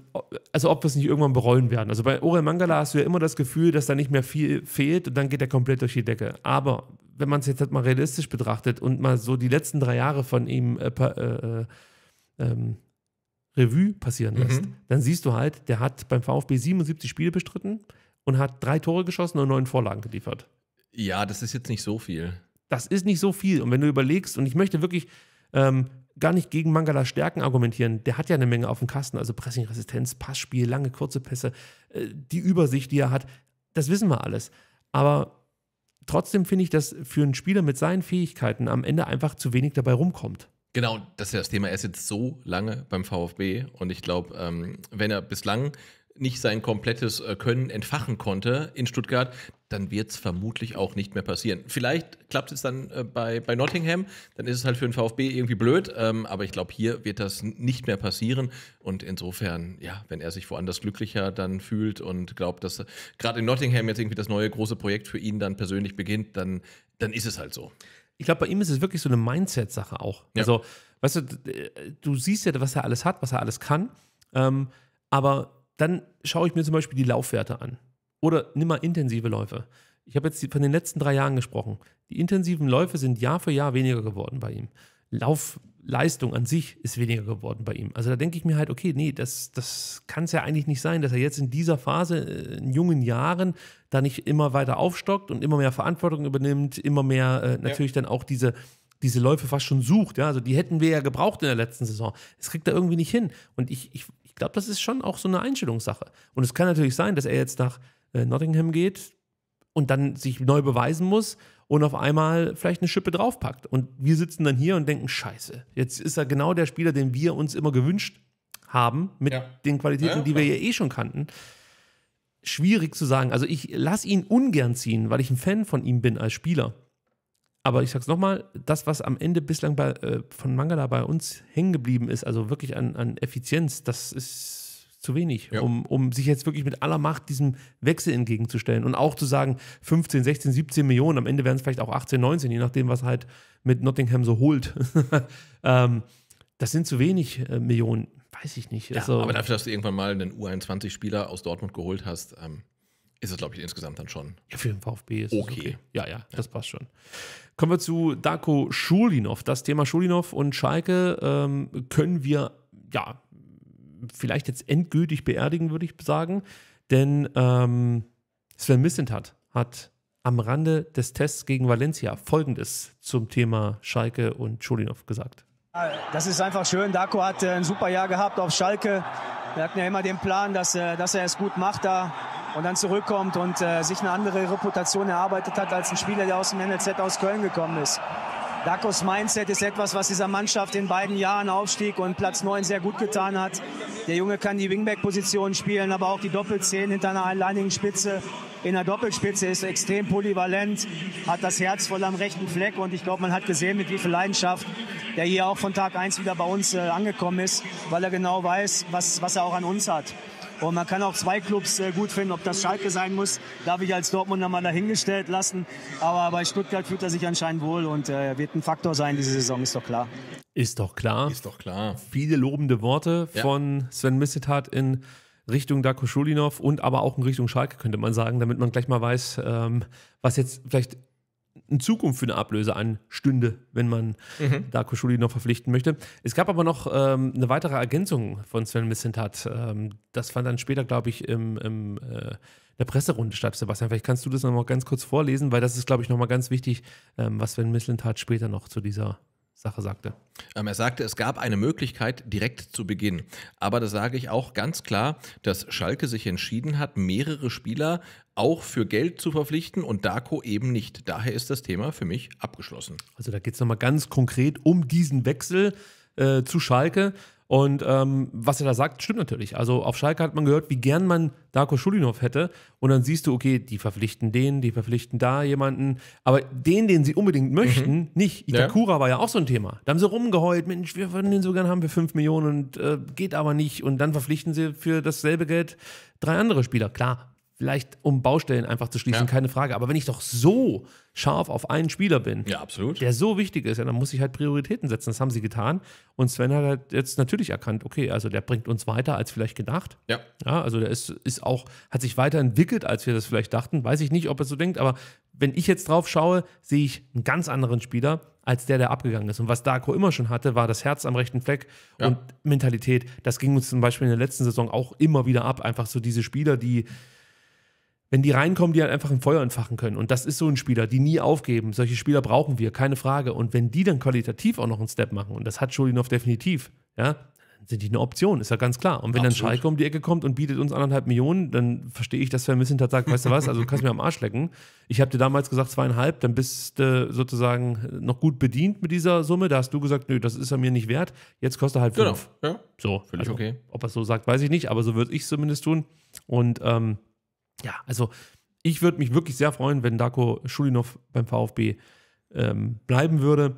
also ob wir es nicht irgendwann bereuen werden. Also bei Orel Mangala hast du ja immer das Gefühl, dass da nicht mehr viel fehlt und dann geht er komplett durch die Decke. Aber wenn man es jetzt halt mal realistisch betrachtet und mal so die letzten drei Jahre von ihm äh, äh, äh, ähm, Revue passieren mhm. lässt, mhm. dann siehst du halt, der hat beim VfB 77 Spiele bestritten und hat drei Tore geschossen und neun Vorlagen geliefert. Ja, das ist jetzt nicht so viel. Das ist nicht so viel. Und wenn du überlegst, und ich möchte wirklich ähm, gar nicht gegen Mangala Stärken argumentieren, der hat ja eine Menge auf dem Kasten, also Pressingresistenz, Passspiel, lange, kurze Pässe, äh, die Übersicht, die er hat, das wissen wir alles. Aber trotzdem finde ich, dass für einen Spieler mit seinen Fähigkeiten am Ende einfach zu wenig dabei rumkommt. Genau, das ist ja das Thema. Er ist jetzt so lange beim VfB und ich glaube, ähm, wenn er bislang nicht sein komplettes äh, Können entfachen konnte in Stuttgart, dann wird es vermutlich auch nicht mehr passieren. Vielleicht klappt es dann äh, bei, bei Nottingham, dann ist es halt für den VfB irgendwie blöd, ähm, aber ich glaube, hier wird das nicht mehr passieren. Und insofern, ja, wenn er sich woanders glücklicher dann fühlt und glaubt, dass gerade in Nottingham jetzt irgendwie das neue große Projekt für ihn dann persönlich beginnt, dann, dann ist es halt so. Ich glaube, bei ihm ist es wirklich so eine Mindset-Sache auch. Ja. Also, weißt du, du siehst ja, was er alles hat, was er alles kann, ähm, aber dann schaue ich mir zum Beispiel die Laufwerte an. Oder nimm mal intensive Läufe. Ich habe jetzt von den letzten drei Jahren gesprochen. Die intensiven Läufe sind Jahr für Jahr weniger geworden bei ihm. Laufleistung an sich ist weniger geworden bei ihm. Also da denke ich mir halt, okay, nee, das, das kann es ja eigentlich nicht sein, dass er jetzt in dieser Phase, äh, in jungen Jahren, da nicht immer weiter aufstockt und immer mehr Verantwortung übernimmt, immer mehr äh, natürlich ja. dann auch diese, diese Läufe fast schon sucht. Ja? Also die hätten wir ja gebraucht in der letzten Saison. Es kriegt er irgendwie nicht hin. Und ich, ich, ich glaube, das ist schon auch so eine Einstellungssache. Und es kann natürlich sein, dass er jetzt nach äh, Nottingham geht und dann sich neu beweisen muss und auf einmal vielleicht eine Schippe draufpackt. Und wir sitzen dann hier und denken, scheiße, jetzt ist er genau der Spieler, den wir uns immer gewünscht haben, mit ja. den Qualitäten, ja, die wir ja eh schon kannten. Schwierig zu sagen. Also ich lasse ihn ungern ziehen, weil ich ein Fan von ihm bin als Spieler. Aber ich sag's nochmal, das, was am Ende bislang bei, äh, von Mangala bei uns hängen geblieben ist, also wirklich an, an Effizienz, das ist zu wenig, ja. um, um sich jetzt wirklich mit aller Macht diesem Wechsel entgegenzustellen und auch zu sagen, 15, 16, 17 Millionen, am Ende werden es vielleicht auch 18, 19, je nachdem, was halt mit Nottingham so holt. ähm, das sind zu wenig äh, Millionen, weiß ich nicht. Ja, also, aber dafür, dass du irgendwann mal einen U21-Spieler aus Dortmund geholt hast, ähm, ist es, glaube ich, insgesamt dann schon. Ja, für den VfB ist okay. okay. Ja, ja, das ja. passt schon. Kommen wir zu Darko Schulinov. Das Thema Schulinov und Schalke ähm, können wir ja vielleicht jetzt endgültig beerdigen, würde ich sagen. Denn ähm, Sven Missentat hat am Rande des Tests gegen Valencia Folgendes zum Thema Schalke und Schulinov gesagt. Das ist einfach schön. Daco hat äh, ein super Jahr gehabt auf Schalke. Wir hatten ja immer den Plan, dass, äh, dass er es gut macht da und dann zurückkommt und äh, sich eine andere Reputation erarbeitet hat als ein Spieler, der aus dem NLZ aus Köln gekommen ist. Dacos Mindset ist etwas, was dieser Mannschaft in beiden Jahren Aufstieg und Platz 9 sehr gut getan hat. Der Junge kann die Wingback-Position spielen, aber auch die Doppelzehn hinter einer alleinigen Spitze. In der Doppelspitze ist extrem polyvalent, hat das Herz voll am rechten Fleck und ich glaube, man hat gesehen, mit wie viel Leidenschaft der hier auch von Tag 1 wieder bei uns äh, angekommen ist, weil er genau weiß, was, was er auch an uns hat. Und man kann auch zwei Clubs äh, gut finden. Ob das Schalke sein muss, darf ich als Dortmunder mal dahingestellt lassen. Aber bei Stuttgart fühlt er sich anscheinend wohl und äh, wird ein Faktor sein diese Saison, ist doch klar. Ist doch klar. Ist doch klar. Viele lobende Worte ja. von Sven Missetat in Richtung Dako Schulinov und aber auch in Richtung Schalke, könnte man sagen, damit man gleich mal weiß, ähm, was jetzt vielleicht in Zukunft für eine Ablöse anstünde, wenn man mhm. Darko Schuli noch verpflichten möchte. Es gab aber noch ähm, eine weitere Ergänzung von Sven Missentat. Ähm, das fand dann später, glaube ich, im, im, äh, der Presserunde statt. Sebastian, vielleicht kannst du das nochmal ganz kurz vorlesen, weil das ist, glaube ich, nochmal ganz wichtig, ähm, was Sven Missentat später noch zu dieser Sache sagte. Ähm, er sagte, es gab eine Möglichkeit direkt zu beginnen. Aber da sage ich auch ganz klar, dass Schalke sich entschieden hat, mehrere Spieler auch für Geld zu verpflichten und Daco eben nicht. Daher ist das Thema für mich abgeschlossen. Also da geht es nochmal ganz konkret um diesen Wechsel äh, zu Schalke. Und ähm, was er da sagt, stimmt natürlich. Also auf Schalke hat man gehört, wie gern man Darko Schulinov hätte. Und dann siehst du, okay, die verpflichten den, die verpflichten da jemanden. Aber den, den sie unbedingt mhm. möchten, mhm. nicht. Itakura ja. war ja auch so ein Thema. Da haben sie rumgeheult, Mensch, wir würden den so gern haben für 5 Millionen und äh, geht aber nicht. Und dann verpflichten sie für dasselbe Geld drei andere Spieler. Klar, vielleicht um Baustellen einfach zu schließen, ja. keine Frage. Aber wenn ich doch so scharf auf einen Spieler bin, ja, der so wichtig ist, ja, dann muss ich halt Prioritäten setzen. Das haben sie getan. Und Sven hat halt jetzt natürlich erkannt, okay, also der bringt uns weiter als vielleicht gedacht. Ja. ja also der ist, ist auch, hat sich weiterentwickelt, als wir das vielleicht dachten. Weiß ich nicht, ob er so denkt, aber wenn ich jetzt drauf schaue, sehe ich einen ganz anderen Spieler als der, der abgegangen ist. Und was Darko immer schon hatte, war das Herz am rechten Fleck ja. und Mentalität. Das ging uns zum Beispiel in der letzten Saison auch immer wieder ab. Einfach so diese Spieler, die wenn die reinkommen, die halt einfach ein Feuer entfachen können. Und das ist so ein Spieler, die nie aufgeben. Solche Spieler brauchen wir, keine Frage. Und wenn die dann qualitativ auch noch einen Step machen, und das hat Schulinov definitiv, ja, sind die eine Option, ist ja ganz klar. Und wenn Absolut. dann Schalke um die Ecke kommt und bietet uns anderthalb Millionen, dann verstehe ich, dass Sven Missentat sagt, weißt du was, also du kannst mir am Arsch lecken. Ich habe dir damals gesagt zweieinhalb, dann bist du äh, sozusagen noch gut bedient mit dieser Summe. Da hast du gesagt, nö, das ist er mir nicht wert. Jetzt kostet er halt genau, fünf. Genau, ja. So, völlig also, okay. Ob er es so sagt, weiß ich nicht, aber so würde ich es zumindest tun. Und ähm, ja, also ich würde mich wirklich sehr freuen, wenn Darko Schulinov beim VfB ähm, bleiben würde.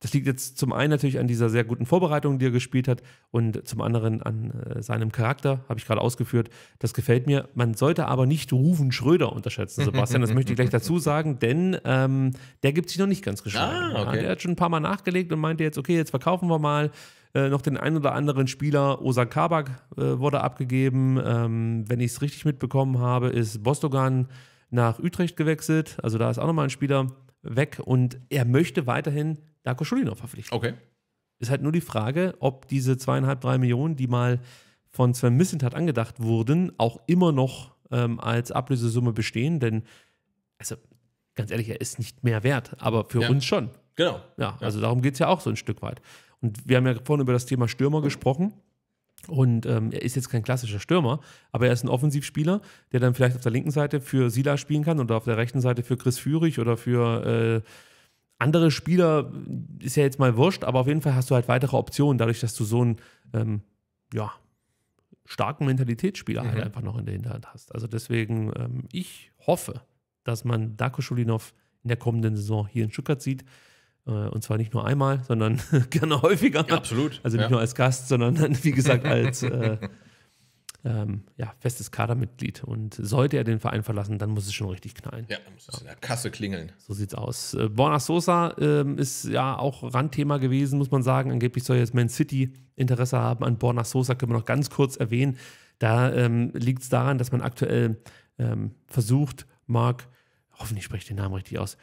Das liegt jetzt zum einen natürlich an dieser sehr guten Vorbereitung, die er gespielt hat, und zum anderen an äh, seinem Charakter, habe ich gerade ausgeführt. Das gefällt mir. Man sollte aber nicht Rufen Schröder unterschätzen, Sebastian. Das möchte ich gleich dazu sagen, denn ähm, der gibt sich noch nicht ganz geschlagen. Ah, okay. Der hat schon ein paar Mal nachgelegt und meinte jetzt, okay, jetzt verkaufen wir mal. Äh, noch den ein oder anderen Spieler. Osan Kabak äh, wurde abgegeben. Ähm, wenn ich es richtig mitbekommen habe, ist Bostogan nach Utrecht gewechselt. Also da ist auch nochmal ein Spieler weg und er möchte weiterhin Darko Schulinov verpflichten. Okay. Ist halt nur die Frage, ob diese zweieinhalb, drei Millionen, die mal von Sven Missentat angedacht wurden, auch immer noch ähm, als Ablösesumme bestehen. Denn, also ganz ehrlich, er ist nicht mehr wert, aber für ja. uns schon. Genau. Ja, ja. also darum geht es ja auch so ein Stück weit. Und wir haben ja vorhin über das Thema Stürmer gesprochen. Und ähm, er ist jetzt kein klassischer Stürmer, aber er ist ein Offensivspieler, der dann vielleicht auf der linken Seite für Sila spielen kann oder auf der rechten Seite für Chris Führig oder für äh, andere Spieler. Ist ja jetzt mal wurscht, aber auf jeden Fall hast du halt weitere Optionen, dadurch, dass du so einen ähm, ja, starken Mentalitätsspieler halt mhm. halt einfach noch in der Hinterhand hast. Also deswegen, ähm, ich hoffe, dass man Darko Schulinov in der kommenden Saison hier in Stuttgart sieht. Äh, und zwar nicht nur einmal, sondern gerne häufiger. Ja, absolut. Also nicht ja. nur als Gast, sondern dann, wie gesagt, als äh, ähm, ja, festes Kadermitglied. Und sollte er den Verein verlassen, dann muss es schon richtig knallen. Ja, muss es in der Kasse klingeln. So sieht's aus. Äh, Borna Sosa ähm, ist ja auch Randthema gewesen, muss man sagen. Angeblich soll jetzt Man City Interesse haben an Borna Sosa, können wir noch ganz kurz erwähnen. Da ähm, liegt es daran, dass man aktuell ähm, versucht, Marc, hoffentlich spreche ich den Namen richtig aus,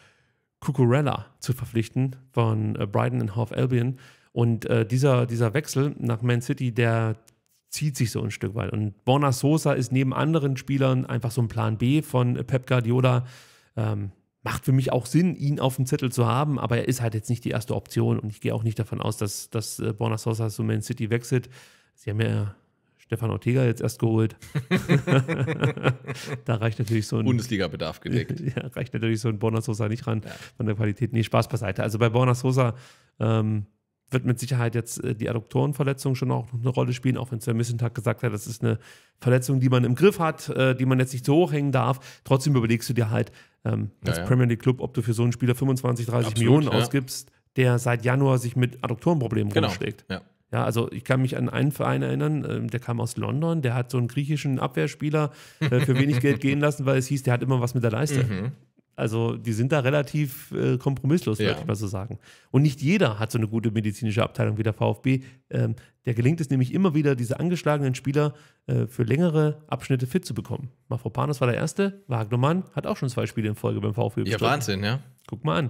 Cucurella zu verpflichten von äh, Brighton and Hove Albion. Und äh, dieser, dieser Wechsel nach Man City, der zieht sich so ein Stück weit. Und Borna Sosa ist neben anderen Spielern einfach so ein Plan B von Pep Guardiola. Ähm, macht für mich auch Sinn, ihn auf dem Zettel zu haben, aber er ist halt jetzt nicht die erste Option und ich gehe auch nicht davon aus, dass, dass äh, Borna Sosa zu Man City wechselt. Sie haben ja Stefan Ortega jetzt erst geholt. da reicht natürlich so ein. Bundesliga-Bedarf gedeckt. ja, reicht natürlich so ein Borna Sosa nicht ran ja. von der Qualität. Nee, Spaß beiseite. Also bei Borna Sosa ähm, wird mit Sicherheit jetzt äh, die Adduktorenverletzung schon auch eine Rolle spielen, auch wenn es der Missentag gesagt hat, das ist eine Verletzung, die man im Griff hat, äh, die man jetzt nicht so hoch hängen darf. Trotzdem überlegst du dir halt ähm, als ja, ja. Premier League Club, ob du für so einen Spieler 25, 30 Absolut, Millionen ja. ausgibst, der seit Januar sich mit Adduktorenproblemen genau. rumschlägt. Ja. Ja, also ich kann mich an einen Verein erinnern, ähm, der kam aus London, der hat so einen griechischen Abwehrspieler äh, für wenig Geld gehen lassen, weil es hieß, der hat immer was mit der Leiste. Mhm. Also die sind da relativ äh, kompromisslos, ja. würde ich mal so sagen. Und nicht jeder hat so eine gute medizinische Abteilung wie der VfB. Ähm, der gelingt es nämlich immer wieder, diese angeschlagenen Spieler äh, für längere Abschnitte fit zu bekommen. Mafropanos war der Erste, Wagnermann hat auch schon zwei Spiele in Folge beim VfB. Ja, Wahnsinn, ja. Guck mal an.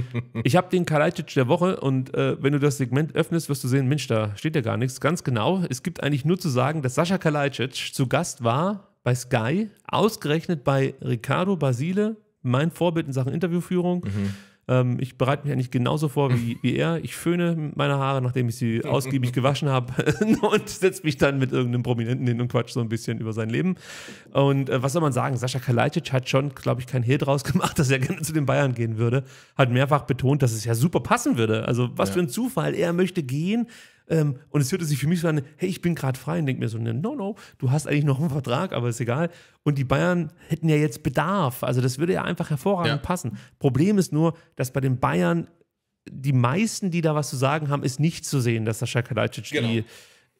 ich habe den Kalajdzic der Woche und äh, wenn du das Segment öffnest, wirst du sehen, Mensch, da steht ja gar nichts. Ganz genau, es gibt eigentlich nur zu sagen, dass Sascha Kalajdzic zu Gast war bei Sky, ausgerechnet bei Ricardo Basile, mein Vorbild in Sachen Interviewführung. Mhm ähm, ich bereite mich eigentlich genauso vor wie, wie er. Ich föhne meine Haare, nachdem ich sie ausgiebig gewaschen habe und setze mich dann mit irgendeinem Prominenten hin und quatsche so ein bisschen über sein Leben. Und äh, was soll man sagen? Sascha Kalajdzic hat schon, glaube ich, kein Hehl draus gemacht, dass er gerne zu den Bayern gehen würde. Hat mehrfach betont, dass es ja super passen würde. Also was ja. für ein Zufall. Er möchte gehen. Ähm, und es hörte sich für mich so an, hey, ich bin gerade frei und denke mir so, no, no, du hast eigentlich noch einen Vertrag, aber ist egal. Und die Bayern hätten ja jetzt Bedarf. Also das würde ja einfach hervorragend ja. passen. Problem ist nur, dass bei den Bayern die meisten, die da was zu sagen haben, ist nicht zu sehen, dass Sascha Kalajdzic genau. die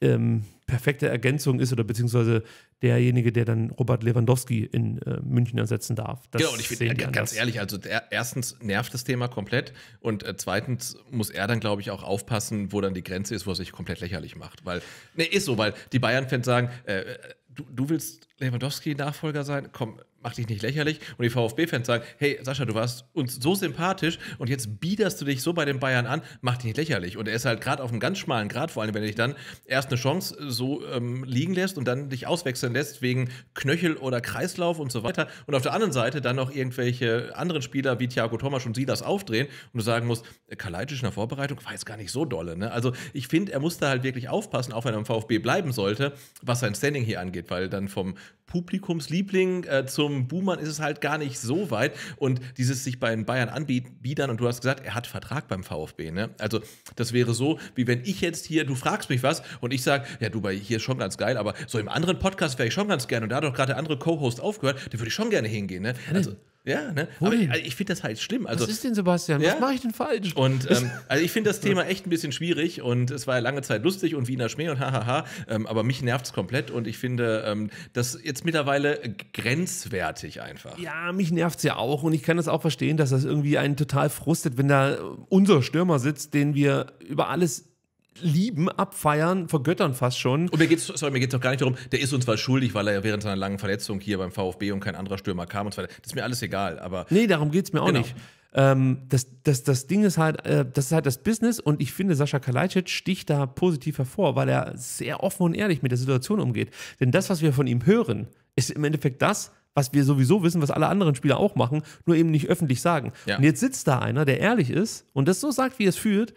ähm, perfekte Ergänzung ist oder beziehungsweise derjenige, der dann Robert Lewandowski in äh, München ersetzen darf. Das genau, und ich bin ganz ehrlich, also der, erstens nervt das Thema komplett und äh, zweitens muss er dann, glaube ich, auch aufpassen, wo dann die Grenze ist, wo er sich komplett lächerlich macht. Weil, ne, ist so, weil die Bayern-Fans sagen, äh, äh, du, du willst Lewandowski-Nachfolger sein? Komm, mach dich nicht lächerlich. Und die VfB-Fans sagen, hey Sascha, du warst uns so sympathisch und jetzt biederst du dich so bei den Bayern an, mach dich nicht lächerlich. Und er ist halt gerade auf einem ganz schmalen Grad, vor allem wenn er dich dann erst eine Chance äh, so ähm, liegen lässt und dann dich auswechseln lässt wegen Knöchel oder Kreislauf und so weiter. Und auf der anderen Seite dann noch irgendwelche anderen Spieler wie Thiago Thomas und sie das aufdrehen und du sagen musst, äh, Kalajdzic in der Vorbereitung war jetzt gar nicht so dolle. Ne? Also ich finde, er muss da halt wirklich aufpassen, auch wenn er im VfB bleiben sollte, was sein Standing hier angeht, weil dann vom Publikumsliebling äh, zum jungen Boomern ist es halt gar nicht so weit. Und dieses sich bei den Bayern anbiedern, und du hast gesagt, er hat Vertrag beim VfB. Ne? Also das wäre so, wie wenn ich jetzt hier, du fragst mich was und ich sage, ja, du, bei hier ist schon ganz geil, aber so im anderen Podcast wäre ich schon ganz gerne. Und da hat doch gerade der andere Co-Host aufgehört, da würde ich schon gerne hingehen. Ne? Also, ja, ne? Aber ich, also ich finde das halt schlimm. Also, was ist denn, Sebastian? Ja? Was mache ich denn falsch? Und ähm, also ich finde das Thema echt ein bisschen schwierig und es war ja lange Zeit lustig und Wiener Schmäh und hahaha, ähm, aber mich nervt es komplett und ich finde ähm, das jetzt mittlerweile grenzwertig einfach. Ja, mich nervt es ja auch und ich kann das auch verstehen, dass das irgendwie einen total frustet, wenn da unser Stürmer sitzt, den wir über alles lieben, abfeiern, vergöttern fast schon. Und mir geht es doch gar nicht darum, der ist uns was schuldig, weil er während seiner langen Verletzung hier beim VfB und kein anderer Stürmer kam und so weiter. Das ist mir alles egal, aber. Nee, darum geht es mir auch genau. nicht. Ähm, das, das, das Ding ist halt, äh, das ist halt das Business und ich finde, Sascha Kalajdzic sticht da positiv hervor, weil er sehr offen und ehrlich mit der Situation umgeht. Denn das, was wir von ihm hören, ist im Endeffekt das, was wir sowieso wissen, was alle anderen Spieler auch machen, nur eben nicht öffentlich sagen. Ja. Und jetzt sitzt da einer, der ehrlich ist und das so sagt, wie er es fühlt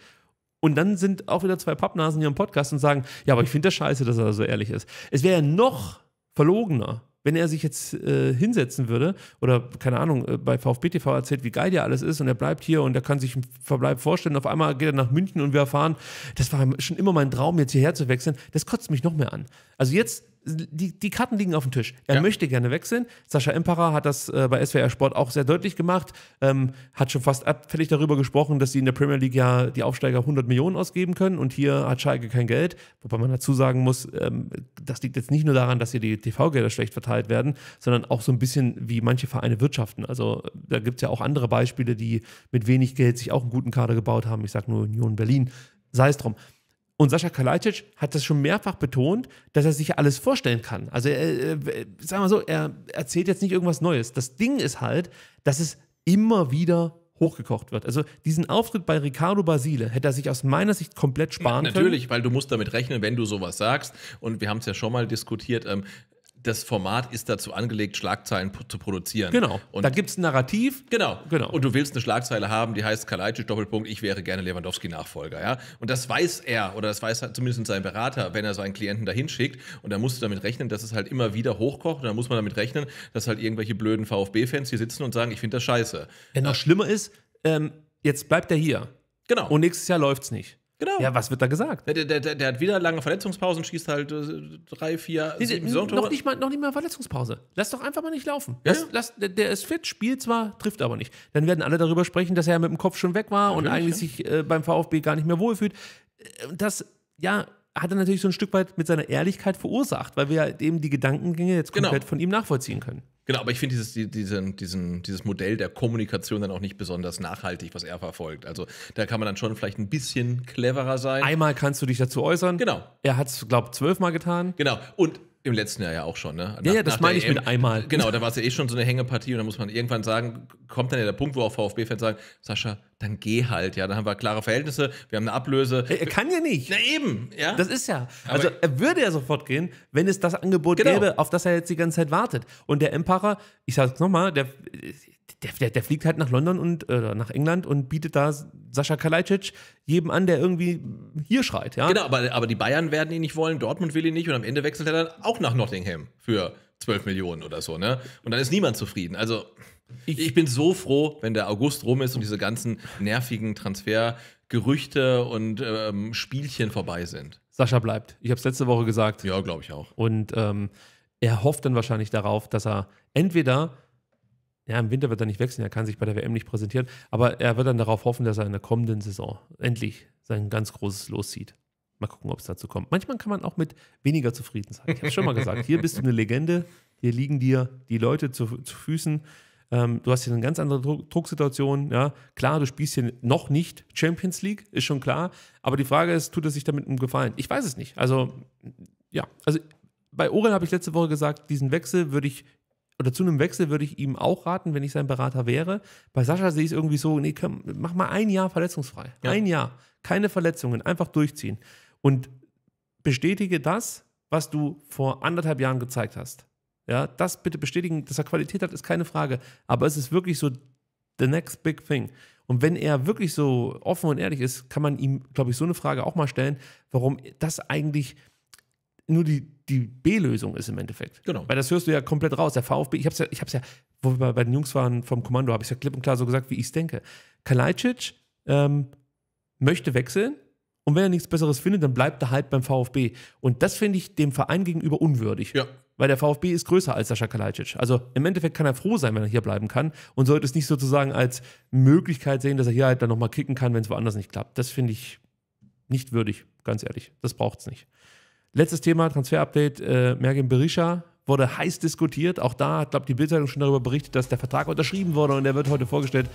und dann sind auch wieder zwei Pappnasen hier im Podcast und sagen, ja, aber ich finde das scheiße, dass er so ehrlich ist. Es wäre ja noch verlogener, wenn er sich jetzt äh, hinsetzen würde oder, keine Ahnung, äh, bei VfB TV erzählt, wie geil der alles ist und er bleibt hier und er kann sich einen Verbleib vorstellen. Auf einmal geht er nach München und wir erfahren, das war schon immer mein Traum, jetzt hierher zu wechseln. Das kotzt mich noch mehr an. Also jetzt die, die Karten liegen auf dem Tisch. Er ja. möchte gerne wechseln. Sascha Emperer hat das äh, bei SWR Sport auch sehr deutlich gemacht, ähm, hat schon fast abfällig darüber gesprochen, dass sie in der Premier League ja die Aufsteiger 100 Millionen ausgeben können und hier hat Schalke kein Geld. Wobei man dazu sagen muss, ähm, das liegt jetzt nicht nur daran, dass hier die TV-Gelder schlecht verteilt werden, sondern auch so ein bisschen wie manche Vereine wirtschaften. Also äh, da gibt es ja auch andere Beispiele, die mit wenig Geld sich auch einen guten Kader gebaut haben. Ich sage nur Union Berlin. Sei es drum. Und Sascha Kalajdzic hat das schon mehrfach betont, dass er sich alles vorstellen kann. Also, äh, äh, sagen wir so, er erzählt jetzt nicht irgendwas Neues. Das Ding ist halt, dass es immer wieder hochgekocht wird. Also diesen Auftritt bei Ricardo Basile hätte er sich aus meiner Sicht komplett sparen ja, natürlich, können. Natürlich, weil du musst damit rechnen, wenn du sowas sagst. Und wir haben es ja schon mal diskutiert. Ähm, das Format ist dazu angelegt, Schlagzeilen zu produzieren. Genau. Und da gibt es ein Narrativ. Genau. genau. Und du willst eine Schlagzeile haben, die heißt Kalajdzic Doppelpunkt, ich wäre gerne Lewandowski-Nachfolger. Ja? Und das weiß er oder das weiß zumindest sein Berater, wenn er seinen Klienten dahin schickt. Und da musst du damit rechnen, dass es halt immer wieder hochkocht. Und da muss man damit rechnen, dass halt irgendwelche blöden VfB-Fans hier sitzen und sagen, ich finde das scheiße. Wenn noch schlimmer ist, ähm, jetzt bleibt er hier. Genau. Und nächstes Jahr läuft es nicht. Genau. Ja, was wird da gesagt? Der, der, der, der hat wieder lange Verletzungspausen, schießt halt äh, drei, vier, nee, sieben Sonntage. Noch nicht, mal, noch nicht mal Verletzungspause. Lass doch einfach mal nicht laufen. Ja. Lass, lass, der, der, ist fit, spielt zwar, trifft aber nicht. Dann werden alle darüber sprechen, dass er mit dem Kopf schon weg war natürlich, und eigentlich ja. sich äh, beim VfB gar nicht mehr wohlfühlt. Äh, das, ja, hat er natürlich so ein Stück weit mit seiner Ehrlichkeit verursacht, weil wir eben die Gedankengänge jetzt genau. komplett genau. von ihm nachvollziehen können. Genau, aber ich finde dieses, diesen, diesen, dieses Modell der Kommunikation dann auch nicht besonders nachhaltig, was er verfolgt. Also da kann man dann schon vielleicht ein bisschen cleverer sein. Einmal kannst du dich dazu äußern. Genau. Er hat es, glaube ich, zwölfmal getan. Genau. Und im letzten Jahr ja auch schon, ne? Nach, ja, ja, das meine ich EM, mit einmal. Genau, da war es ja eh schon so eine Hängepartie und da muss man irgendwann sagen, kommt dann ja der Punkt, wo auch VfB-Fans sagen, Sascha, dann geh halt, ja, dann haben wir klare Verhältnisse, wir haben eine Ablöse. Er, er kann ja nicht. Na eben, ja. Das ist ja. also Aber er würde ja sofort gehen, wenn es das Angebot genau. gäbe, auf das er jetzt die ganze Zeit wartet. Und der Empacher, ich sag's nochmal, der der, der, der, fliegt halt nach London und äh, nach England und bietet da Sascha Kalajdzic jedem an, der irgendwie hier schreit. Ja? Genau, aber, aber die Bayern werden ihn nicht wollen, Dortmund will ihn nicht und am Ende wechselt er dann auch nach Nottingham für 12 Millionen oder so. Ne? Und dann ist niemand zufrieden. Also ich, ich bin so froh, wenn der August rum ist und diese ganzen nervigen Transfergerüchte und ähm, Spielchen vorbei sind. Sascha bleibt. Ich habe es letzte Woche gesagt. Ja, glaube ich auch. Und ähm, er hofft dann wahrscheinlich darauf, dass er entweder ja, im Winter wird er nicht wechseln, er kann sich bei der WM nicht präsentieren, aber er wird dann darauf hoffen, dass er in der kommenden Saison endlich sein ganz großes Los sieht. Mal gucken, ob es dazu kommt. Manchmal kann man auch mit weniger zufrieden sein. Ich habe schon mal gesagt, hier bist du eine Legende, hier liegen dir die Leute zu, zu Füßen. Ähm, du hast hier eine ganz andere Druck, Drucksituation. Ja. Klar, du spielst hier noch nicht Champions League, ist schon klar. Aber die Frage ist, tut es sich damit einem Gefallen? Ich weiß es nicht. Also, ja, also bei Orel habe ich letzte Woche gesagt, diesen Wechsel würde ich oder zu einem Wechsel würde ich ihm auch raten, wenn ich sein Berater wäre. Bei Sascha sehe ich es irgendwie so, nee, komm, mach mal ein Jahr verletzungsfrei. Ja. Ein Jahr. Keine Verletzungen, einfach durchziehen. Und bestätige das, was du vor anderthalb Jahren gezeigt hast. Ja, das bitte bestätigen, dass er Qualität hat, ist keine Frage. Aber es ist wirklich so the next big thing. Und wenn er wirklich so offen und ehrlich ist, kann man ihm, glaube ich, so eine Frage auch mal stellen, warum das eigentlich nur die, die B-Lösung ist im Endeffekt. Genau. Weil das hörst du ja komplett raus. Der VfB, ich hab's ja, ich hab's ja, wo wir bei den Jungs waren vom Kommando, habe ich ja klipp und klar so gesagt, wie ich es denke. Kalajdzic ähm, möchte wechseln und wenn er nichts Besseres findet, dann bleibt er halt beim VfB. Und das finde ich dem Verein gegenüber unwürdig. Ja. Weil der VfB ist größer als Sascha Kalajdzic. Also im Endeffekt kann er froh sein, wenn er hier bleiben kann und sollte es nicht sozusagen als Möglichkeit sehen, dass er hier halt dann nochmal kicken kann, wenn es woanders nicht klappt. Das finde ich nicht würdig, ganz ehrlich. Das braucht es nicht. Letztes Thema, Transfer-Update. Äh, Mergen Berisha wurde heiß diskutiert. Auch da hat, glaube ich, die Bildzeitung schon darüber berichtet, dass der Vertrag unterschrieben wurde und der wird heute vorgestellt.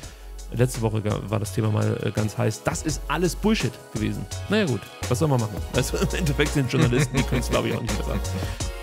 Letzte Woche war das Thema mal äh, ganz heiß. Das ist alles Bullshit gewesen. Naja gut, was soll man machen? Also im Endeffekt sind Journalisten, die können es, glaube ich, auch nicht mehr sagen.